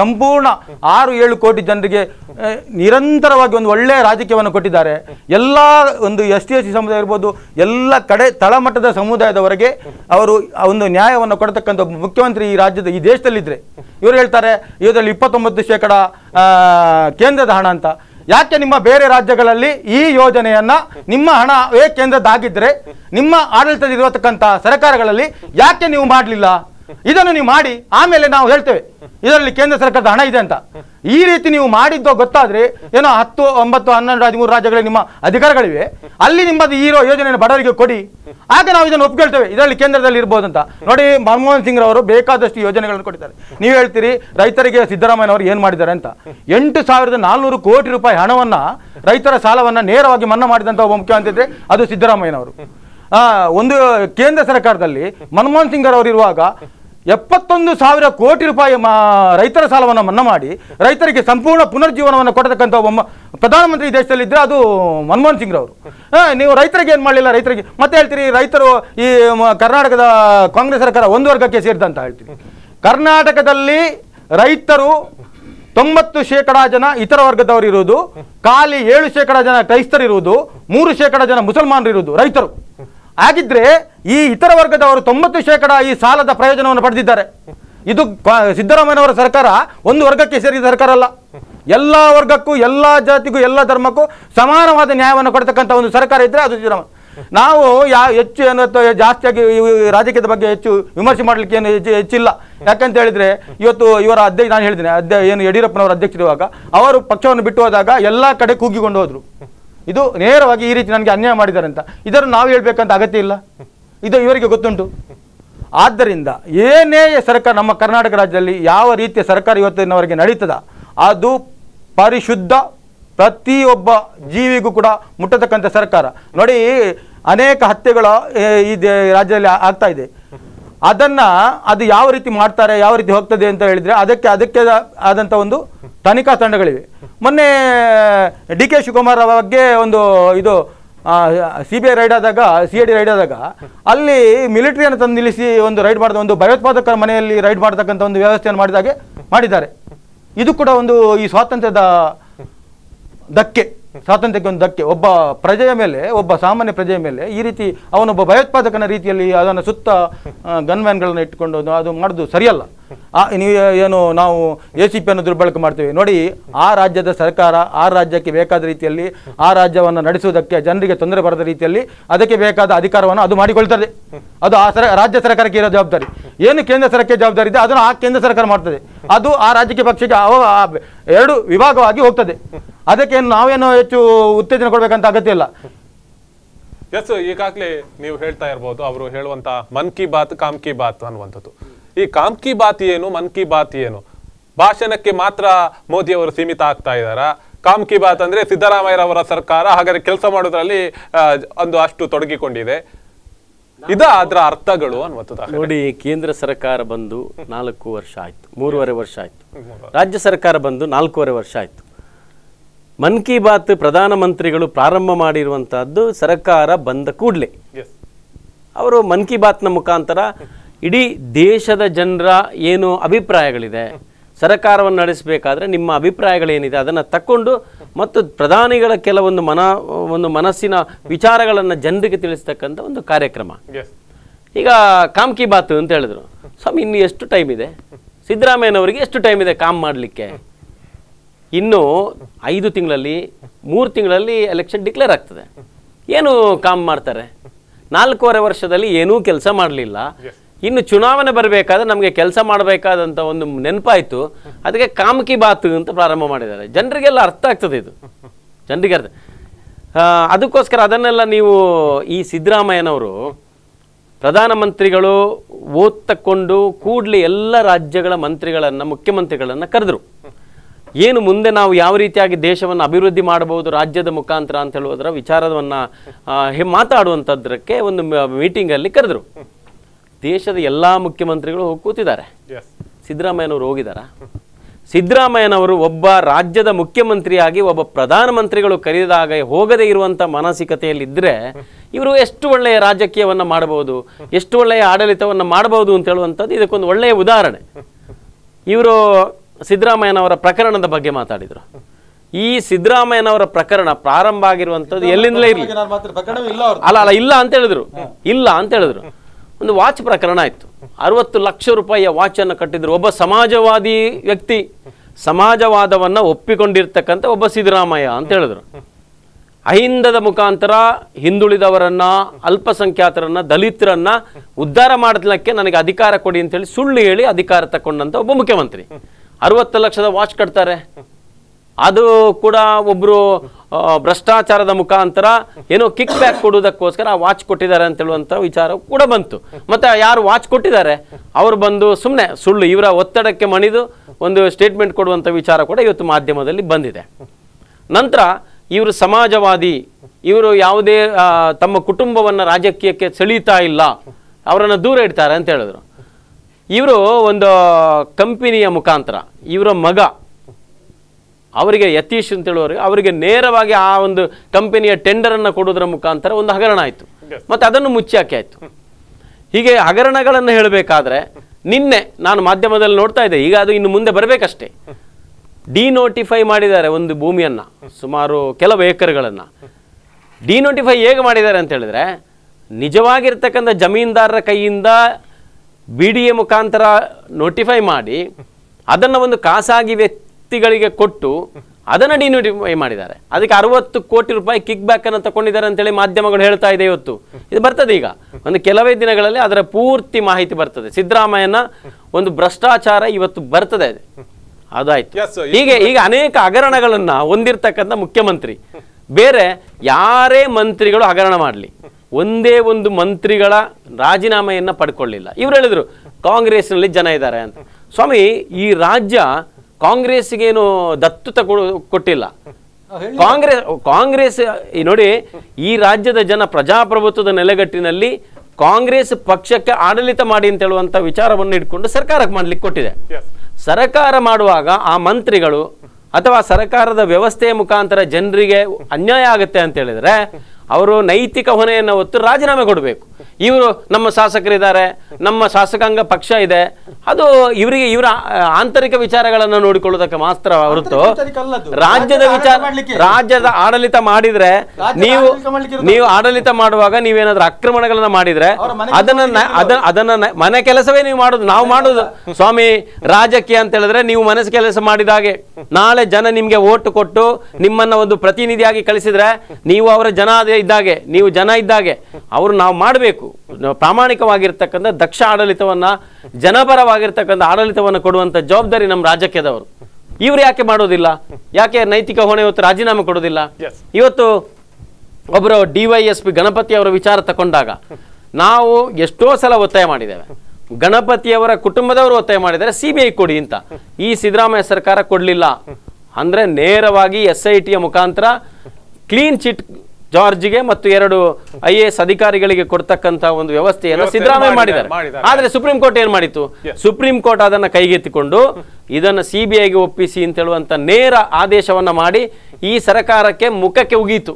ಸಂಪೂರ್ಣ ಆರು ಏಳು ಕೋಟಿ ಜನರಿಗೆ ನಿರಂತರವಾಗಿ ಒಂದು ಒಳ್ಳೆಯ ರಾಜಕೀಯವನ್ನು ಕೊಟ್ಟಿದ್ದಾರೆ ಎಲ್ಲ ಒಂದು ಎಸ್ ಟಿ ಎಸ್ ಸಿ ಸಮುದಾಯ ಇರ್ಬೋದು ಎಲ್ಲ ಕಡೆ ತಳಮಟ್ಟದ ಸಮುದಾಯದವರೆಗೆ ಅವರು ಒಂದು ನ್ಯಾಯವನ್ನು ಕೊಡತಕ್ಕಂಥ ಮುಖ್ಯಮಂತ್ರಿ ಈ ರಾಜ್ಯದ ಈ ದೇಶದಲ್ಲಿದ್ದರೆ ಇವರು ಹೇಳ್ತಾರೆ ಇದರಲ್ಲಿ ಇಪ್ಪತ್ತೊಂಬತ್ತು ಶೇಕಡ ಕೇಂದ್ರದ ಹಣ ಅಂತ ಯಾಕೆ ನಿಮ್ಮ ಬೇರೆ ರಾಜ್ಯಗಳಲ್ಲಿ ಈ ಯೋಜನೆಯನ್ನು ನಿಮ್ಮ ಹಣ ಏ ಕೇಂದ್ರದ್ದಾಗಿದ್ದರೆ ನಿಮ್ಮ ಆಡಳಿತದಲ್ಲಿರತಕ್ಕಂಥ ಸರ್ಕಾರಗಳಲ್ಲಿ ಯಾಕೆ ನೀವು ಮಾಡಲಿಲ್ಲ ಇದನ್ನು ನೀವು ಮಾಡಿ ಆಮೇಲೆ ನಾವು ಹೇಳ್ತೇವೆ ಇದರಲ್ಲಿ ಕೇಂದ್ರ ಸರ್ಕಾರದ ಹಣ ಇದೆ ಅಂತ ಈ ರೀತಿ ನೀವು ಮಾಡಿದ್ದು ಗೊತ್ತಾದ್ರೆ ಏನೋ ಹತ್ತು ಒಂಬತ್ತು ಹನ್ನೆರಡು ಹದಿಮೂರು ರಾಜ್ಯಗಳಲ್ಲಿ ನಿಮ್ಮ ಅಧಿಕಾರಗಳಿವೆ ಅಲ್ಲಿ ನಿಮ್ಮದು ಇರೋ ಯೋಜನೆಯನ್ನು ಬಡವರಿಗೆ ಕೊಡಿ ಆಗ ನಾವು ಇದನ್ನು ಒಪ್ಕೊಳ್ತೇವೆ ಇದರಲ್ಲಿ ಕೇಂದ್ರದಲ್ಲಿ ಇರ್ಬೋದು ಅಂತ ನೋಡಿ ಮನಮೋಹನ್ ಸಿಂಗ್ ರವರು ಬೇಕಾದಷ್ಟು ಯೋಜನೆಗಳನ್ನು ಕೊಟ್ಟಿದ್ದಾರೆ ನೀವು ಹೇಳ್ತೀರಿ ರೈತರಿಗೆ ಸಿದ್ದರಾಮಯ್ಯ ಅವರು ಏನು ಮಾಡಿದ್ದಾರೆ ಅಂತ ಎಂಟು ಸಾವಿರದ ನಾಲ್ನೂರು ಕೋಟಿ ರೂಪಾಯಿ ಹಣವನ್ನು ರೈತರ ಸಾಲವನ್ನು ನೇರವಾಗಿ ಮನ್ನಾ ಮಾಡಿದಂತ ಒಬ್ಬ ಮುಖ್ಯಮಂತ್ರಿ ಅದು ಸಿದ್ದರಾಮಯ್ಯನವರು ಒಂದು ಕೇಂದ್ರ ಸರ್ಕಾರದಲ್ಲಿ ಮನಮೋಹನ್ ಸಿಂಗ್ ಅವರು ಇರುವಾಗ ಎಪ್ಪತ್ತೊಂದು ಸಾವಿರ ಕೋಟಿ ರೂಪಾಯಿ ರೈತರ ಸಾಲವನ್ನು ಮನ್ನಾ ಮಾಡಿ ರೈತರಿಗೆ ಸಂಪೂರ್ಣ ಪುನರ್ಜೀವನವನ್ನು ಕೊಡತಕ್ಕಂಥ ಒಮ್ಮ ಪ್ರಧಾನಮಂತ್ರಿ ದೇಶದಲ್ಲಿದ್ದರೆ ಅದು ಮನಮೋಹನ್ ಸಿಂಗ್ ಅವರು ನೀವು ರೈತರಿಗೆ ಏನು ಮಾಡಲಿಲ್ಲ ರೈತರಿಗೆ ಮತ್ತೆ ಹೇಳ್ತೀರಿ ರೈತರು ಈ ಕರ್ನಾಟಕದ ಕಾಂಗ್ರೆಸ್ ಸರ್ಕಾರ ಒಂದು ವರ್ಗಕ್ಕೆ ಸೇರಿದಂತ ಹೇಳ್ತೀವಿ ಕರ್ನಾಟಕದಲ್ಲಿ ರೈತರು ತೊಂಬತ್ತು ಶೇಕಡಾ ಜನ ಇತರ ವರ್ಗದವರು ಇರುವುದು ಖಾಲಿ ಏಳು ಶೇಕಡ ಜನ ಕ್ರೈಸ್ತರಿರುವುದು ಮೂರು ಶೇಕಡ ಜನ ಮುಸಲ್ಮಾನರು ಇರುವುದು ರೈತರು ಆಗಿದ್ರೆ ಈ ಇತರ ವರ್ಗದವರು ತೊಂಬತ್ತು ಶೇಕಡ ಈ ಸಾಲದ ಪ್ರಯೋಜನವನ್ನು ಪಡೆದಿದ್ದಾರೆ ಇದು ಸಿದ್ದರಾಮಯ್ಯನವರ ಸರ್ಕಾರ ಒಂದು ವರ್ಗಕ್ಕೆ ಸೇರಿದ ಸರ್ಕಾರ ಅಲ್ಲ ಎಲ್ಲ ವರ್ಗಕ್ಕೂ ಎಲ್ಲ ಜಾತಿಗೂ ಎಲ್ಲ ಧರ್ಮಕ್ಕೂ ಸಮಾನವಾದ ನ್ಯಾಯವನ್ನು ಕೊಡ್ತಕ್ಕಂಥ ಒಂದು ಸರ್ಕಾರ ಇದ್ದರೆ ಅದು ಸಿದ್ದರಾಮಯ್ಯ ನಾವು ಯಾ ಹೆಚ್ಚು ಏನು ಜಾಸ್ತಿಯಾಗಿ ರಾಜಕೀಯದ ಬಗ್ಗೆ ಹೆಚ್ಚು ವಿಮರ್ಶೆ ಮಾಡಲಿಕ್ಕೆ ಏನು ಹೆಚ್ಚು ಹೆಚ್ಚಿಲ್ಲ ಯಾಕಂತ ಹೇಳಿದ್ರೆ ಇವತ್ತು ಇವರ ಅಧ್ಯಕ್ಷ ನಾನು ಹೇಳಿದ್ದೀನಿ ಅಧ್ಯ ಏನು ಯಡಿಯೂರಪ್ಪನವರ ಇರುವಾಗ ಅವರು ಪಕ್ಷವನ್ನು ಬಿಟ್ಟು ಹೋದಾಗ ಎಲ್ಲ ಕಡೆ ಕೂಗಿಕೊಂಡು ಹೋದರು ಇದು ನೇರವಾಗಿ ಈ ರೀತಿ ನನಗೆ ಅನ್ಯಾಯ ಮಾಡಿದ್ದಾರೆ ಅಂತ ಇದನ್ನು ನಾವು ಹೇಳಬೇಕಂತ ಅಗತ್ಯ ಇಲ್ಲ ಇದು ಇವರಿಗೆ ಗೊತ್ತುಂಟು ಆದ್ದರಿಂದ ಏನೇ ಸರ್ಕಾರ ನಮ್ಮ ಕರ್ನಾಟಕ ರಾಜ್ಯದಲ್ಲಿ ಯಾವ ರೀತಿಯ ಸರ್ಕಾರ ಇವತ್ತಿನವರೆಗೆ ನಡೀತದ ಅದು ಪರಿಶುದ್ಧ ಪ್ರತಿಯೊಬ್ಬ ಜೀವಿಗೂ ಕೂಡ ಮುಟ್ಟತಕ್ಕಂಥ ಸರ್ಕಾರ ನೋಡಿ ಅನೇಕ ಹತ್ಯೆಗಳು ಈ ರಾಜ್ಯದಲ್ಲಿ ಆಗ್ತಾ ಇದೆ ಅದನ್ನು ಅದು ಯಾವ ರೀತಿ ಮಾಡ್ತಾರೆ ಯಾವ ರೀತಿ ಹೋಗ್ತದೆ ಅಂತ ಹೇಳಿದರೆ ಅದಕ್ಕೆ ಅದಕ್ಕೆ ಆದಂಥ ಒಂದು ತನಿಖಾ ತಂಡಗಳಿವೆ ಮೊನ್ನೆ ಡಿ ಕೆ ಶಿವಕುಮಾರ್ ಬಗ್ಗೆ ಒಂದು ಇದು ಸಿ ಬಿ ಐ ರೈಡ್ ಆದಾಗ ಸಿ ಐ ಡಿ ರೈಡ್ ಆದಾಗ ಅಲ್ಲಿ ಮಿಲಿಟರಿಯನ್ನು ತಂದು ನಿಲ್ಲಿಸಿ ಒಂದು ರೈಡ್ ಮಾಡಿದ ಒಂದು ಭಯೋತ್ಪಾದಕರ ಮನೆಯಲ್ಲಿ ರೈಡ್ ಮಾಡತಕ್ಕಂಥ ಒಂದು ವ್ಯವಸ್ಥೆಯನ್ನು ಮಾಡಿದಾಗೆ ಮಾಡಿದ್ದಾರೆ ಇದು ಕೂಡ ಒಂದು ಈ ಸ್ವಾತಂತ್ರ್ಯದ ಧಕ್ಕೆ ಸ್ವಾತಂತ್ರ್ಯಕ್ಕೆ ಒಂದು ಧಕ್ಕೆ ಒಬ್ಬ ಪ್ರಜೆಯ ಮೇಲೆ ಒಬ್ಬ ಸಾಮಾನ್ಯ ಪ್ರಜೆಯ ಮೇಲೆ ಈ ರೀತಿ ಅವನೊಬ್ಬ ಭಯೋತ್ಪಾದಕನ ರೀತಿಯಲ್ಲಿ ಅದನ್ನು ಸುತ್ತ ಗನ್ಮ್ಯಾನ್ಗಳನ್ನು ಇಟ್ಟುಕೊಂಡು ಅದು ಮಾಡೋದು ಸರಿಯಲ್ಲ ಆ ನೀವು ಏನು ನಾವು ಎ ಸಿ ಪಿಯನ್ನು ದುರ್ಬಳಕೆ ಮಾಡ್ತೇವೆ ನೋಡಿ ಆ ರಾಜ್ಯದ ಸರ್ಕಾರ ಆ ರಾಜ್ಯಕ್ಕೆ ಬೇಕಾದ ರೀತಿಯಲ್ಲಿ ಆ ರಾಜ್ಯವನ್ನು ನಡೆಸುವುದಕ್ಕೆ ಜನರಿಗೆ ತೊಂದರೆ ಬರದ ರೀತಿಯಲ್ಲಿ ಅದಕ್ಕೆ ಬೇಕಾದ ಅಧಿಕಾರವನ್ನು ಅದು ಮಾಡಿಕೊಳ್ತದೆ ಅದು ಆ ಸರ ರಾಜ್ಯ ಸರ್ಕಾರಕ್ಕೆ ಇರೋ ಜವಾಬ್ದಾರಿ ಏನು ಕೇಂದ್ರ ಸರ್ಕಾರಕ್ಕೆ ಜವಾಬ್ದಾರಿ ಇದೆ ಅದನ್ನು ಆ ಕೇಂದ್ರ ಸರ್ಕಾರ ಮಾಡ್ತದೆ ಅದು ಆ ರಾಜ್ಯಕ್ಕೆ ಪಕ್ಷಕ್ಕೆ ಎರಡು ವಿಭಾಗವಾಗಿ ಹೋಗ್ತದೆ ಅದಕ್ಕೆ ನಾವೇನು ಹೆಚ್ಚು ಉತ್ತೇಜನ ಕೊಡಬೇಕಂತ ಅಗತ್ಯ ಇಲ್ಲ ಎಸ್ ಈಗಾಗಲೇ ನೀವು ಹೇಳ್ತಾ ಇರ್ಬೋದು ಅವರು ಹೇಳುವಂತ ಮನ್ ಕಿ ಬಾತ್ ಕಾಮ್ ಕಿ ಬಾತ್ ಅನ್ನುವಂಥದ್ದು ಈ ಕಾಮ್ ಕಿ ಬಾತ್ ಏನು ಮನ್ ಕಿ ಬಾತ್ ಏನು ಭಾಷಣಕ್ಕೆ ಮಾತ್ರ ಮೋದಿ ಅವರು ಸೀಮಿತ ಆಗ್ತಾ ಇದ್ದಾರಾ ಕಾಮ್ ಕಿ ಬಾತ್ ಅಂದ್ರೆ ಸಿದ್ದರಾಮಯ್ಯರವರ ಸರ್ಕಾರ ಹಾಗಾದ್ರೆ ಕೆಲಸ ಮಾಡೋದ್ರಲ್ಲಿ ಒಂದು ಅಷ್ಟು ತೊಡಗಿಕೊಂಡಿದೆ ಇದ ಅದರ ಅರ್ಥಗಳು ಅನ್ನುವಂಥದ್ದು ನೋಡಿ ಕೇಂದ್ರ ಸರ್ಕಾರ ಬಂದು ನಾಲ್ಕು ವರ್ಷ ಆಯ್ತು ಮೂರುವರೆ ವರ್ಷ ಆಯ್ತು ರಾಜ್ಯ ಸರ್ಕಾರ ಬಂದು ನಾಲ್ಕೂವರೆ ವರ್ಷ ಆಯ್ತು ಮನ್ ಕಿ ಬಾತ್ ಪ್ರಧಾನಮಂತ್ರಿಗಳು ಪ್ರಾರಂಭ ಮಾಡಿರುವಂತಹದ್ದು ಸರ್ಕಾರ ಬಂದ ಕೂಡಲೇ ಅವರು ಮನ್ ಕಿ ಬಾತ್ನ ಮುಖಾಂತರ ಇಡೀ ದೇಶದ ಜನರ ಏನು ಅಭಿಪ್ರಾಯಗಳಿದೆ ಸರ್ಕಾರವನ್ನು ನಡೆಸಬೇಕಾದ್ರೆ ನಿಮ್ಮ ಅಭಿಪ್ರಾಯಗಳೇನಿದೆ ಅದನ್ನು ತಕ್ಕೊಂಡು ಮತ್ತು ಪ್ರಧಾನಿಗಳ ಕೆಲವೊಂದು ಮನ ಒಂದು ಮನಸ್ಸಿನ ವಿಚಾರಗಳನ್ನು ಜನರಿಗೆ ತಿಳಿಸ್ತಕ್ಕಂಥ ಒಂದು ಕಾರ್ಯಕ್ರಮ ಈಗ ಕಾಮ್ ಕಿ ಬಾತ್ ಅಂತ ಹೇಳಿದ್ರು ಸ್ವಾಮಿ ಇನ್ನು ಎಷ್ಟು ಟೈಮ್ ಇದೆ ಸಿದ್ದರಾಮಯ್ಯನವರಿಗೆ ಎಷ್ಟು ಟೈಮ್ ಇದೆ ಕಾಮ್ ಮಾಡಲಿಕ್ಕೆ ಇನ್ನು ಐದು ತಿಂಗಳಲ್ಲಿ ಮೂರು ತಿಂಗಳಲ್ಲಿ ಎಲೆಕ್ಷನ್ ಡಿಕ್ಲೇರ್ ಆಗ್ತದೆ ಏನು ಕಾಮ್ ಮಾಡ್ತಾರೆ ನಾಲ್ಕೂವರೆ ವರ್ಷದಲ್ಲಿ ಏನೂ ಕೆಲಸ ಮಾಡಲಿಲ್ಲ ಇನ್ನು ಚುನಾವಣೆ ಬರಬೇಕಾದ್ರೆ ನಮಗೆ ಕೆಲಸ ಮಾಡಬೇಕಾದಂಥ ಒಂದು ನೆನಪಾಯಿತು ಅದಕ್ಕೆ ಕಾಮಕಿ ಬಾತು ಅಂತ ಪ್ರಾರಂಭ ಮಾಡಿದ್ದಾರೆ ಜನರಿಗೆಲ್ಲ ಅರ್ಥ ಆಗ್ತದೆ ಇದು ಜನರಿಗೆ ಅರ್ಥ ಅದಕ್ಕೋಸ್ಕರ ಅದನ್ನೆಲ್ಲ ನೀವು ಈ ಸಿದ್ದರಾಮಯ್ಯನವರು ಪ್ರಧಾನಮಂತ್ರಿಗಳು ಓದ್ ಕೂಡಲೇ ಎಲ್ಲ ರಾಜ್ಯಗಳ ಮಂತ್ರಿಗಳನ್ನು ಮುಖ್ಯಮಂತ್ರಿಗಳನ್ನು ಕರೆದ್ರು ಏನು ಮುಂದೆ ನಾವು ಯಾವ ರೀತಿಯಾಗಿ ದೇಶವನ್ನು ಅಭಿವೃದ್ಧಿ ಮಾಡಬಹುದು ರಾಜ್ಯದ ಮುಖಾಂತರ ಅಂತ ಹೇಳುವುದರ ವಿಚಾರವನ್ನು ಮಾತಾಡುವಂಥದ್ರಕ್ಕೆ ಒಂದು ಮೀಟಿಂಗಲ್ಲಿ ಕರೆದರು ದೇಶದ ಎಲ್ಲ ಮುಖ್ಯಮಂತ್ರಿಗಳು ಹೋಗಿ ಕೂತಿದ್ದಾರೆ ಸಿದ್ದರಾಮಯ್ಯನವರು ಹೋಗಿದ್ದಾರೆ ಸಿದ್ದರಾಮಯ್ಯನವರು ಒಬ್ಬ ರಾಜ್ಯದ ಮುಖ್ಯಮಂತ್ರಿಯಾಗಿ ಒಬ್ಬ ಪ್ರಧಾನಮಂತ್ರಿಗಳು ಕರೆದಾಗ ಹೋಗದೇ ಇರುವಂಥ ಮಾನಸಿಕತೆಯಲ್ಲಿದ್ದರೆ ಇವರು ಎಷ್ಟು ಒಳ್ಳೆಯ ರಾಜಕೀಯವನ್ನು ಮಾಡಬಹುದು ಎಷ್ಟು ಒಳ್ಳೆಯ ಆಡಳಿತವನ್ನು ಮಾಡಬಹುದು ಅಂತ ಹೇಳುವಂಥದ್ದು ಇದಕ್ಕೊಂದು ಒಳ್ಳೆಯ ಉದಾಹರಣೆ ಇವರು ಸಿದ್ದರಾಮಯ್ಯನವರ ಪ್ರಕರಣದ ಬಗ್ಗೆ ಮಾತಾಡಿದರು ಈ ಸಿದ್ದರಾಮಯ್ಯನವರ ಪ್ರಕರಣ ಪ್ರಾರಂಭ ಆಗಿರುವಂಥದ್ದು ಎಲ್ಲಿಂದಲೇ ಇರಲಿ ಅಲ್ಲ ಅಲ್ಲ ಇಲ್ಲ ಅಂತ ಹೇಳಿದ್ರು ಇಲ್ಲ ಅಂತ ಹೇಳಿದ್ರು ಒಂದು ವಾಚ್ ಪ್ರಕರಣ ಆಯಿತು ಅರವತ್ತು ಲಕ್ಷ ರೂಪಾಯಿಯ ವಾಚನ್ನು ಕಟ್ಟಿದ್ರು ಒಬ್ಬ ಸಮಾಜವಾದಿ ವ್ಯಕ್ತಿ ಸಮಾಜವಾದವನ್ನು ಒಪ್ಪಿಕೊಂಡಿರ್ತಕ್ಕಂಥ ಒಬ್ಬ ಸಿದ್ದರಾಮಯ್ಯ ಅಂತ ಹೇಳಿದ್ರು ಅಹಿಂದದ ಮುಖಾಂತರ ಹಿಂದುಳಿದವರನ್ನು ಅಲ್ಪಸಂಖ್ಯಾತರನ್ನ ದಲಿತರನ್ನ ಉದ್ಧಾರ ಮಾಡಲಿಕ್ಕೆ ನನಗೆ ಅಧಿಕಾರ ಕೊಡಿ ಅಂತೇಳಿ ಸುಳ್ಳು ಹೇಳಿ ಅಧಿಕಾರ ತಗೊಂಡಂಥ ಒಬ್ಬ ಮುಖ್ಯಮಂತ್ರಿ ಅರವತ್ತು ಲಕ್ಷದ ವಾಚ್ ಕಟ್ತಾರೆ ಅದು ಕೂಡ ಒಬ್ಬರು ಭ್ರಷ್ಟಾಚಾರದ ಮುಖಾಂತರ ಏನೋ ಕಿಕ್ ಬ್ಯಾಕ್ ಕೊಡುವುದಕ್ಕೋಸ್ಕರ ಆ ವಾಚ್ ಕೊಟ್ಟಿದ್ದಾರೆ ಅಂತ ಹೇಳುವಂತ ವಿಚಾರ ಕೂಡ ಬಂತು ಮತ್ತು ಯಾರು ವಾಚ್ ಕೊಟ್ಟಿದ್ದಾರೆ ಅವರು ಬಂದು ಸುಮ್ಮನೆ ಸುಳ್ಳು ಇವರ ಒತ್ತಡಕ್ಕೆ ಮಣಿದು ಒಂದು ಸ್ಟೇಟ್ಮೆಂಟ್ ಕೊಡುವಂಥ ವಿಚಾರ ಕೂಡ ಇವತ್ತು ಮಾಧ್ಯಮದಲ್ಲಿ ಬಂದಿದೆ ನಂತರ ಇವರು ಸಮಾಜವಾದಿ ಇವರು ಯಾವುದೇ ತಮ್ಮ ಕುಟುಂಬವನ್ನು ರಾಜಕೀಯಕ್ಕೆ ಸೆಳೀತಾ ಇಲ್ಲ ಅವರನ್ನು ದೂರ ಇಡ್ತಾರೆ ಅಂತ ಹೇಳಿದ್ರು ಇವರು ಒಂದು ಕಂಪನಿಯ ಮುಖಾಂತರ ಇವರ ಮಗ ಅವರಿಗೆ ಯತೀಶ್ ಅಂತ ಅವರಿಗೆ ನೇರವಾಗಿ ಆ ಒಂದು ಕಂಪನಿಯ ಟೆಂಡರನ್ನು ಕೊಡೋದ್ರ ಮುಖಾಂತರ ಒಂದು ಹಗರಣ ಆಯಿತು ಮತ್ತು ಅದನ್ನು ಮುಚ್ಚಿ ಹಾಕಿ ಆಯಿತು ಹೀಗೆ ಹಗರಣಗಳನ್ನು ಹೇಳಬೇಕಾದ್ರೆ ನಿನ್ನೆ ನಾನು ಮಾಧ್ಯಮದಲ್ಲಿ ನೋಡ್ತಾ ಇದ್ದೆ ಈಗ ಅದು ಇನ್ನು ಮುಂದೆ ಬರಬೇಕಷ್ಟೇ ಡಿನೋಟಿಫೈ ಮಾಡಿದ್ದಾರೆ ಒಂದು ಭೂಮಿಯನ್ನು ಸುಮಾರು ಕೆಲವು ಏಕರ್ಗಳನ್ನು ಡಿನೋಟಿಫೈ ಹೇಗೆ ಮಾಡಿದ್ದಾರೆ ಅಂತ ಹೇಳಿದ್ರೆ ನಿಜವಾಗಿರ್ತಕ್ಕಂಥ ಜಮೀನ್ದಾರರ ಕೈಯಿಂದ ಬಿ ಡಿ ಎ ಮುಖಾಂತರ ನೋಟಿಫೈ ಮಾಡಿ ಅದನ್ನು ಒಂದು ಖಾಸಗಿ ವ್ಯಕ್ತಿಗಳಿಗೆ ಕೊಟ್ಟು ಅದನ್ನು ಡಿನೋಟಿಫೈ ಮಾಡಿದ್ದಾರೆ ಅದಕ್ಕೆ ಅರವತ್ತು ಕೋಟಿ ರೂಪಾಯಿ ಕಿಕ್ ಬ್ಯಾಕ್ ಅನ್ನು ತಗೊಂಡಿದ್ದಾರೆ ಅಂತೇಳಿ ಮಾಧ್ಯಮಗಳು ಹೇಳ್ತಾ ಇದೆ ಇವತ್ತು ಇದು ಬರ್ತದೆ ಈಗ ಒಂದು ಕೆಲವೇ ದಿನಗಳಲ್ಲಿ ಅದರ ಪೂರ್ತಿ ಮಾಹಿತಿ ಬರ್ತದೆ ಸಿದ್ದರಾಮಯ್ಯನ ಒಂದು ಭ್ರಷ್ಟಾಚಾರ ಇವತ್ತು ಬರ್ತದೆ ಅದಾಯ್ತು ಹೀಗೆ ಈಗ ಅನೇಕ ಹಗರಣಗಳನ್ನು ಹೊಂದಿರತಕ್ಕಂಥ ಮುಖ್ಯಮಂತ್ರಿ ಬೇರೆ ಯಾರೇ ಮಂತ್ರಿಗಳು ಹಗರಣ ಮಾಡಲಿ ಒಂದೇ ಒಂದು ಮಂತ್ರಿಗಳ ರಾಜೀನಾಮೆಯನ್ನು ಪಡ್ಕೊಳ್ಳಿಲ್ಲ ಇವ್ರು ಹೇಳಿದರು ಕಾಂಗ್ರೆಸ್ನಲ್ಲಿ ಜನ ಇದ್ದಾರೆ ಅಂತ ಸ್ವಾಮಿ ಈ ರಾಜ್ಯ ಕಾಂಗ್ರೆಸ್ಗೇನು ದತ್ತು ಕೊಟ್ಟಿಲ್ಲ ಕಾಂಗ್ರೆಸ್ ಕಾಂಗ್ರೆಸ್ ನೋಡಿ ಈ ರಾಜ್ಯದ ಜನ ಪ್ರಜಾಪ್ರಭುತ್ವದ ನೆಲೆಗಟ್ಟಿನಲ್ಲಿ ಕಾಂಗ್ರೆಸ್ ಪಕ್ಷಕ್ಕೆ ಆಡಳಿತ ಮಾಡಿ ಅಂತ ಹೇಳುವಂಥ ವಿಚಾರವನ್ನು ಇಟ್ಕೊಂಡು ಸರ್ಕಾರಕ್ಕೆ ಮಾಡಲಿಕ್ಕೆ ಕೊಟ್ಟಿದೆ ಸರ್ಕಾರ ಮಾಡುವಾಗ ಆ ಮಂತ್ರಿಗಳು ಅಥವಾ ಸರ್ಕಾರದ ವ್ಯವಸ್ಥೆಯ ಮುಖಾಂತರ ಜನರಿಗೆ ಅನ್ಯಾಯ ಆಗುತ್ತೆ ಅಂತ ಹೇಳಿದ್ರೆ ಅವರು ನೈತಿಕ ಹೊಣೆಯನ್ನು ಹೊತ್ತು ರಾಜೀನಾಮೆ ಕೊಡಬೇಕು ಇವರು ನಮ್ಮ ಶಾಸಕರಿದ್ದಾರೆ ನಮ್ಮ ಶಾಸಕಾಂಗ ಪಕ್ಷ ಇದೆ ಅದು ಇವರಿಗೆ ಇವರ ಆಂತರಿಕ ವಿಚಾರಗಳನ್ನು ನೋಡಿಕೊಳ್ಳೋದಕ್ಕೆ ಮಾತ್ರ ಹೊರತು ರಾಜ್ಯದ ವಿಚಾರ ರಾಜ್ಯದ ಆಡಳಿತ ಮಾಡಿದ್ರೆ ನೀವು ನೀವು ಆಡಳಿತ ಮಾಡುವಾಗ ನೀವೇನಾದ್ರೂ ಆಕ್ರಮಣಗಳನ್ನ ಮಾಡಿದ್ರೆ ಅದನ್ನ ಅದನ್ನ ಮನೆ ಕೆಲಸವೇ ನೀವು ಮಾಡೋದು ನಾವು ಮಾಡೋದು ಸ್ವಾಮಿ ರಾಜಕೀಯ ಅಂತ ಹೇಳಿದ್ರೆ ನೀವು ಮನಸ್ಸು ಕೆಲಸ ಮಾಡಿದಾಗೆ ನಾಳೆ ಜನ ನಿಮ್ಗೆ ಓಟ್ ಕೊಟ್ಟು ನಿಮ್ಮನ್ನ ಒಂದು ಪ್ರತಿನಿಧಿಯಾಗಿ ಕಳಿಸಿದ್ರೆ ನೀವು ಅವರ ಜನ ಇದ್ದಾಗೆ ನೀವು ಜನ ಇದ್ದಾಗೆ ಅವರು ನಾವು ಮಾಡಬೇಕು ಪ್ರಾಮಾಣಿಕವಾಗಿರ್ತಕ್ಕಂಥ ದಕ್ಷ ಆಡಳಿತವನ್ನು ಜನಪರವಾಗಿರ್ತಕ್ಕಂಥ ಆಡಳಿತವನ್ನು ಕೊಡುವಂಥ ಜವಾಬ್ದಾರಿ ನಮ್ಮ ರಾಜಕೀಯದವರು ಇವರು ಯಾಕೆ ಮಾಡೋದಿಲ್ಲ ಯಾಕೆ ನೈತಿಕ ಹೊಣೆ ಇವತ್ತು ರಾಜೀನಾಮೆ ಕೊಡೋದಿಲ್ಲ ಇವತ್ತು ಒಬ್ಬರು D Y S P Ganapathi ಅವರ ವಿಚಾರ ತಗೊಂಡಾಗ ನಾವು ಎಷ್ಟೋ ಸಲ ಒತ್ತಾಯ ಮಾಡಿದ್ದೇವೆ ಗಣಪತಿಯವರ ಕುಟುಂಬದವರು ಒತ್ತಾಯ ಮಾಡಿದರೆ ಸಿ ಕೊಡಿ ಅಂತ ಈ ಸಿದ್ದರಾಮಯ್ಯ ಸರ್ಕಾರ ಕೊಡಲಿಲ್ಲ ಅಂದರೆ ನೇರವಾಗಿ ಎಸ್ ಐ ಟಿಯ ಮುಖಾಂತರ ಕ್ಲೀನ್ ಚಿಟ್ ಜಾರ್ಜ್ಗೆ ಮತ್ತು ಎರಡು ಐ ಎ ಎಸ್ ಅಧಿಕಾರಿಗಳಿಗೆ ಕೊಡ್ತಕ್ಕಂತ ಒಂದು ವ್ಯವಸ್ಥೆಯನ್ನು ಸಿದ್ದರಾಮಯ್ಯ ಮಾಡಿದ್ದಾರೆ ಆದ್ರೆ ಸುಪ್ರೀಂ ಕೋರ್ಟ್ ಏನ್ ಮಾಡಿತ್ತು ಸುಪ್ರೀಂ ಕೋರ್ಟ್ ಅದನ್ನ ಕೈಗೆತ್ತಿಕೊಂಡು ಇದನ್ನ ಸಿಬಿಐಗೆ ಒಪ್ಪಿಸಿ ಅಂತ ಹೇಳುವಂತ ನೇರ ಆದೇಶವನ್ನ ಮಾಡಿ ಈ ಸರ್ಕಾರಕ್ಕೆ ಮುಖಕ್ಕೆ ಉಗಿಯಿತು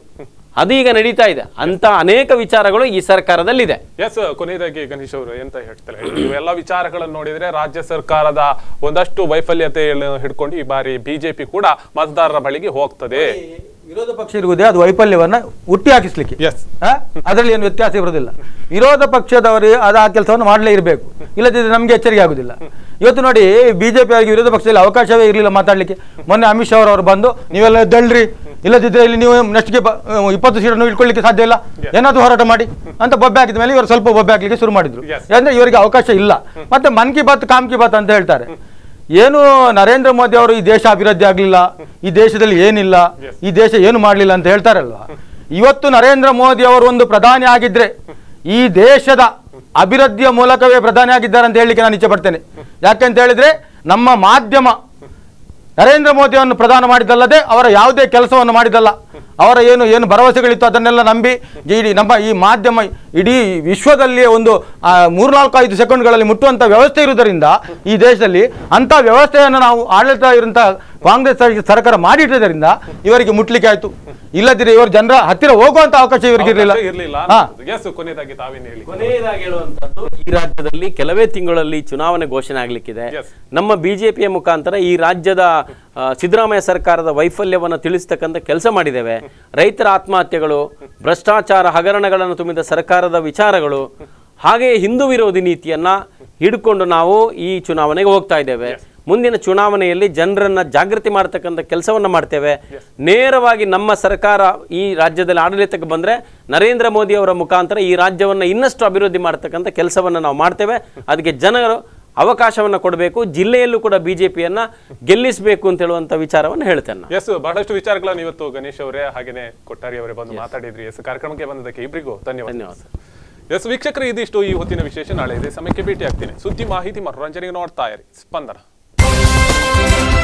ಅದೀಗ ನಡೀತಾ ಇದೆ ಅಂತ ಅನೇಕ ವಿಚಾರಗಳು ಈ ಸರ್ಕಾರದಲ್ಲಿದೆ ಎಸ್ ಕೊನೆಯದಾಗಿ ಗಣೇಶ್ ಅವರು ಎಂತ ಹೇಳ್ತಾರೆ ಇವೆಲ್ಲ ವಿಚಾರಗಳನ್ನು ನೋಡಿದ್ರೆ ರಾಜ್ಯ ಸರ್ಕಾರದ ಒಂದಷ್ಟು ವೈಫಲ್ಯತೆ ಹಿಡ್ಕೊಂಡು ಈ ಬಾರಿ ಬಿಜೆಪಿ ಕೂಡ ಮತದಾರರ ಬಳಿಗೆ ಹೋಗ್ತದೆ ವಿರೋಧ ಪಕ್ಷ ಇರುವುದೇ ಅದು ವೈಫಲ್ಯವನ್ನು ಹುಟ್ಟಿ ಹಾಕಿಸ್ಲಿಕ್ಕೆ ಅದರಲ್ಲಿ ಏನು ವ್ಯತ್ಯಾಸ ಇರೋದಿಲ್ಲ ವಿರೋಧ ಪಕ್ಷದವರು ಅದು ಆ ಕೆಲಸವನ್ನು ಮಾಡಲೇ ಇರಬೇಕು ಇಲ್ಲದಿದ್ದರೆ ನಮಗೆ ಎಚ್ಚರಿಕೆ ಆಗುದಿಲ್ಲ ಇವತ್ತು ನೋಡಿ ಬಿಜೆಪಿ ಅವರಿಗೆ ವಿರೋಧ ಪಕ್ಷದಲ್ಲಿ ಅವಕಾಶವೇ ಇರಲಿಲ್ಲ ಮಾತಾಡಲಿಕ್ಕೆ ಮೊನ್ನೆ ಅಮಿತ್ ಶಾ ಅವರು ಬಂದು ನೀವೆಲ್ಲ ದಳ್ರಿ ಇಲ್ಲದಿದ್ದರೆ ಇಲ್ಲಿ ನೀವು ನೆಕ್ಸ್ಟ್ಗೆ ಇಪ್ಪತ್ತು ಸೀಟನ್ನು ಇಟ್ಕೊಳ್ಳಿಕ್ಕೆ ಸಾಧ್ಯ ಇಲ್ಲ ಏನಾದರೂ ಹೋರಾಟ ಮಾಡಿ ಅಂತ ಬೊಬ್ಬೆ ಹಾಕಿದ ಮೇಲೆ ಇವರು ಸ್ವಲ್ಪ ಬೊಬ್ಬೆ ಹಾಕಲಿಕ್ಕೆ ಶುರು ಮಾಡಿದ್ರು ಯಾಕಂದ್ರೆ ಇವರಿಗೆ ಅವಕಾಶ ಇಲ್ಲ ಮತ್ತೆ ಮನ್ ಕಿ ಬಾತ್ ಕಾಮ್ ಕಿ ಬಾತ್ ಅಂತ ಹೇಳ್ತಾರೆ ಏನು ನರೇಂದ್ರ ಮೋದಿ ಅವರು ಈ ದೇಶ ಅಭಿವೃದ್ಧಿ ಆಗಲಿಲ್ಲ ಈ ದೇಶದಲ್ಲಿ ಏನಿಲ್ಲ ಈ ದೇಶ ಏನು ಮಾಡಲಿಲ್ಲ ಅಂತ ಹೇಳ್ತಾರಲ್ವ ಇವತ್ತು ನರೇಂದ್ರ ಮೋದಿ ಅವರು ಒಂದು ಪ್ರಧಾನಿ ಆಗಿದ್ರೆ ಈ ದೇಶದ ಅಭಿವೃದ್ಧಿಯ ಮೂಲಕವೇ ಪ್ರಧಾನಿ ಆಗಿದ್ದಾರೆ ಅಂತ ಹೇಳಲಿಕ್ಕೆ ನಾನು ಇಚ್ಛೆ ಪಡ್ತೇನೆ ಅಂತ ಹೇಳಿದ್ರೆ ನಮ್ಮ ಮಾಧ್ಯಮ ನರೇಂದ್ರ ಮೋದಿಯನ್ನು ಪ್ರಧಾನ ಮಾಡಿದ್ದಲ್ಲದೆ ಅವರ ಯಾವುದೇ ಕೆಲಸವನ್ನು ಮಾಡಿದಲ್ಲ ಅವರ ಏನು ಏನು ಭರವಸೆಗಳಿತ್ತು ಅದನ್ನೆಲ್ಲ ನಂಬಿ ಇಡೀ ನಮ್ಮ ಈ ಮಾಧ್ಯಮ ಇಡೀ ವಿಶ್ವದಲ್ಲಿಯೇ ಒಂದು ಮೂರ್ನಾಲ್ಕು ಐದು ಸೆಕೆಂಡ್ಗಳಲ್ಲಿ ಮುಟ್ಟುವಂಥ ವ್ಯವಸ್ಥೆ ಇರುವುದರಿಂದ ಈ ದೇಶದಲ್ಲಿ ಅಂಥ ವ್ಯವಸ್ಥೆಯನ್ನು ನಾವು ಆಡಳಿತ ಇರುವಂಥ ಕಾಂಗ್ರೆಸ್ ಸರ್ಕಾರ ಮಾಡಿಟ್ಟಿದ್ದರಿಂದ ಇವರಿಗೆ ಮುಟ್ಲಿಕ್ಕೆ ಆಯಿತು ಇಲ್ಲದಿರ ಇವರು ಜನರ ಹತ್ತಿರ ಹೋಗುವಂತ ಅವಕಾಶ ಇವರಿಗೆ ಇರಲಿಲ್ಲ ಈ ರಾಜ್ಯದಲ್ಲಿ ಕೆಲವೇ ತಿಂಗಳಲ್ಲಿ ಚುನಾವಣೆ ಘೋಷಣೆ ಆಗ್ಲಿಕ್ಕಿದೆ ನಮ್ಮ ಬಿಜೆಪಿಯ ಮುಖಾಂತರ ಈ ರಾಜ್ಯದ ಸಿದ್ದರಾಮಯ್ಯ ಸರ್ಕಾರದ ವೈಫಲ್ಯವನ್ನು ತಿಳಿಸ್ತಕ್ಕಂಥ ಕೆಲಸ ಮಾಡಿದ್ದೇವೆ ರೈತರ ಆತ್ಮಹತ್ಯೆಗಳು ಭ್ರಷ್ಟಾಚಾರ ಹಗರಣಗಳನ್ನು ತುಂಬಿದ ಸರ್ಕಾರದ ವಿಚಾರಗಳು ಹಾಗೆಯೇ ಹಿಂದೂ ವಿರೋಧಿ ನೀತಿಯನ್ನ ಹಿಡ್ಕೊಂಡು ನಾವು ಈ ಚುನಾವಣೆಗೆ ಹೋಗ್ತಾ ಇದ್ದೇವೆ ಮುಂದಿನ ಚುನಾವಣೆಯಲ್ಲಿ ಜನರನ್ನು ಜಾಗೃತಿ ಮಾಡತಕ್ಕಂಥ ಕೆಲಸವನ್ನು ಮಾಡ್ತೇವೆ ನೇರವಾಗಿ ನಮ್ಮ ಸರ್ಕಾರ ಈ ರಾಜ್ಯದಲ್ಲಿ ಆಡಳಿತಕ್ಕೆ ಬಂದರೆ ನರೇಂದ್ರ ಮೋದಿ ಅವರ ಮುಖಾಂತರ ಈ ರಾಜ್ಯವನ್ನು ಇನ್ನಷ್ಟು ಅಭಿವೃದ್ಧಿ ಮಾಡತಕ್ಕಂಥ ಕೆಲಸವನ್ನು ನಾವು ಮಾಡ್ತೇವೆ ಅದಕ್ಕೆ ಜನರು ಅವಕಾಶವನ್ನ ಕೊಡಬೇಕು ಜಿಲ್ಲೆಯಲ್ಲೂ ಕೂಡ ಬಿಜೆಪಿಯನ್ನ ಗೆಲ್ಲಿಸಬೇಕು ಅಂತ ಹೇಳುವಂತ ವಿಚಾರವನ್ನು ಹೇಳ್ತೇನೆ ಎಸ್ ಬಹಳಷ್ಟು ವಿಚಾರಗಳನ್ನು ಇವತ್ತು ಗಣೇಶ್ ಅವರೇ ಹಾಗೆಯೇ ಕೊಟ್ಟಾರಿ ಅವರೇ ಬಂದು ಮಾತಾಡಿದ್ರಿ ಎಸ್ ಕಾರ್ಯಕ್ರಮಕ್ಕೆ ಬಂದದಕ್ಕೆ ಇಬ್ಬರಿಗೂ ಧನ್ಯವಾದ ಧನ್ಯವಾದ ಎಸ್ ವೀಕ್ಷಕರು ಇದಿಷ್ಟು ಈ ಹೊತ್ತಿನ ವಿಶೇಷ ನಾಳೆ ಇದೇ ಸಮಯಕ್ಕೆ ಭೇಟಿ ಆಗ್ತೀನಿ ಸುದ್ದಿ ಮಾಹಿತಿ ಮನೋರಂಜನೆಗೆ ನೋಡ್ತಾ ಇರಿ ಸ್ಪಂದನ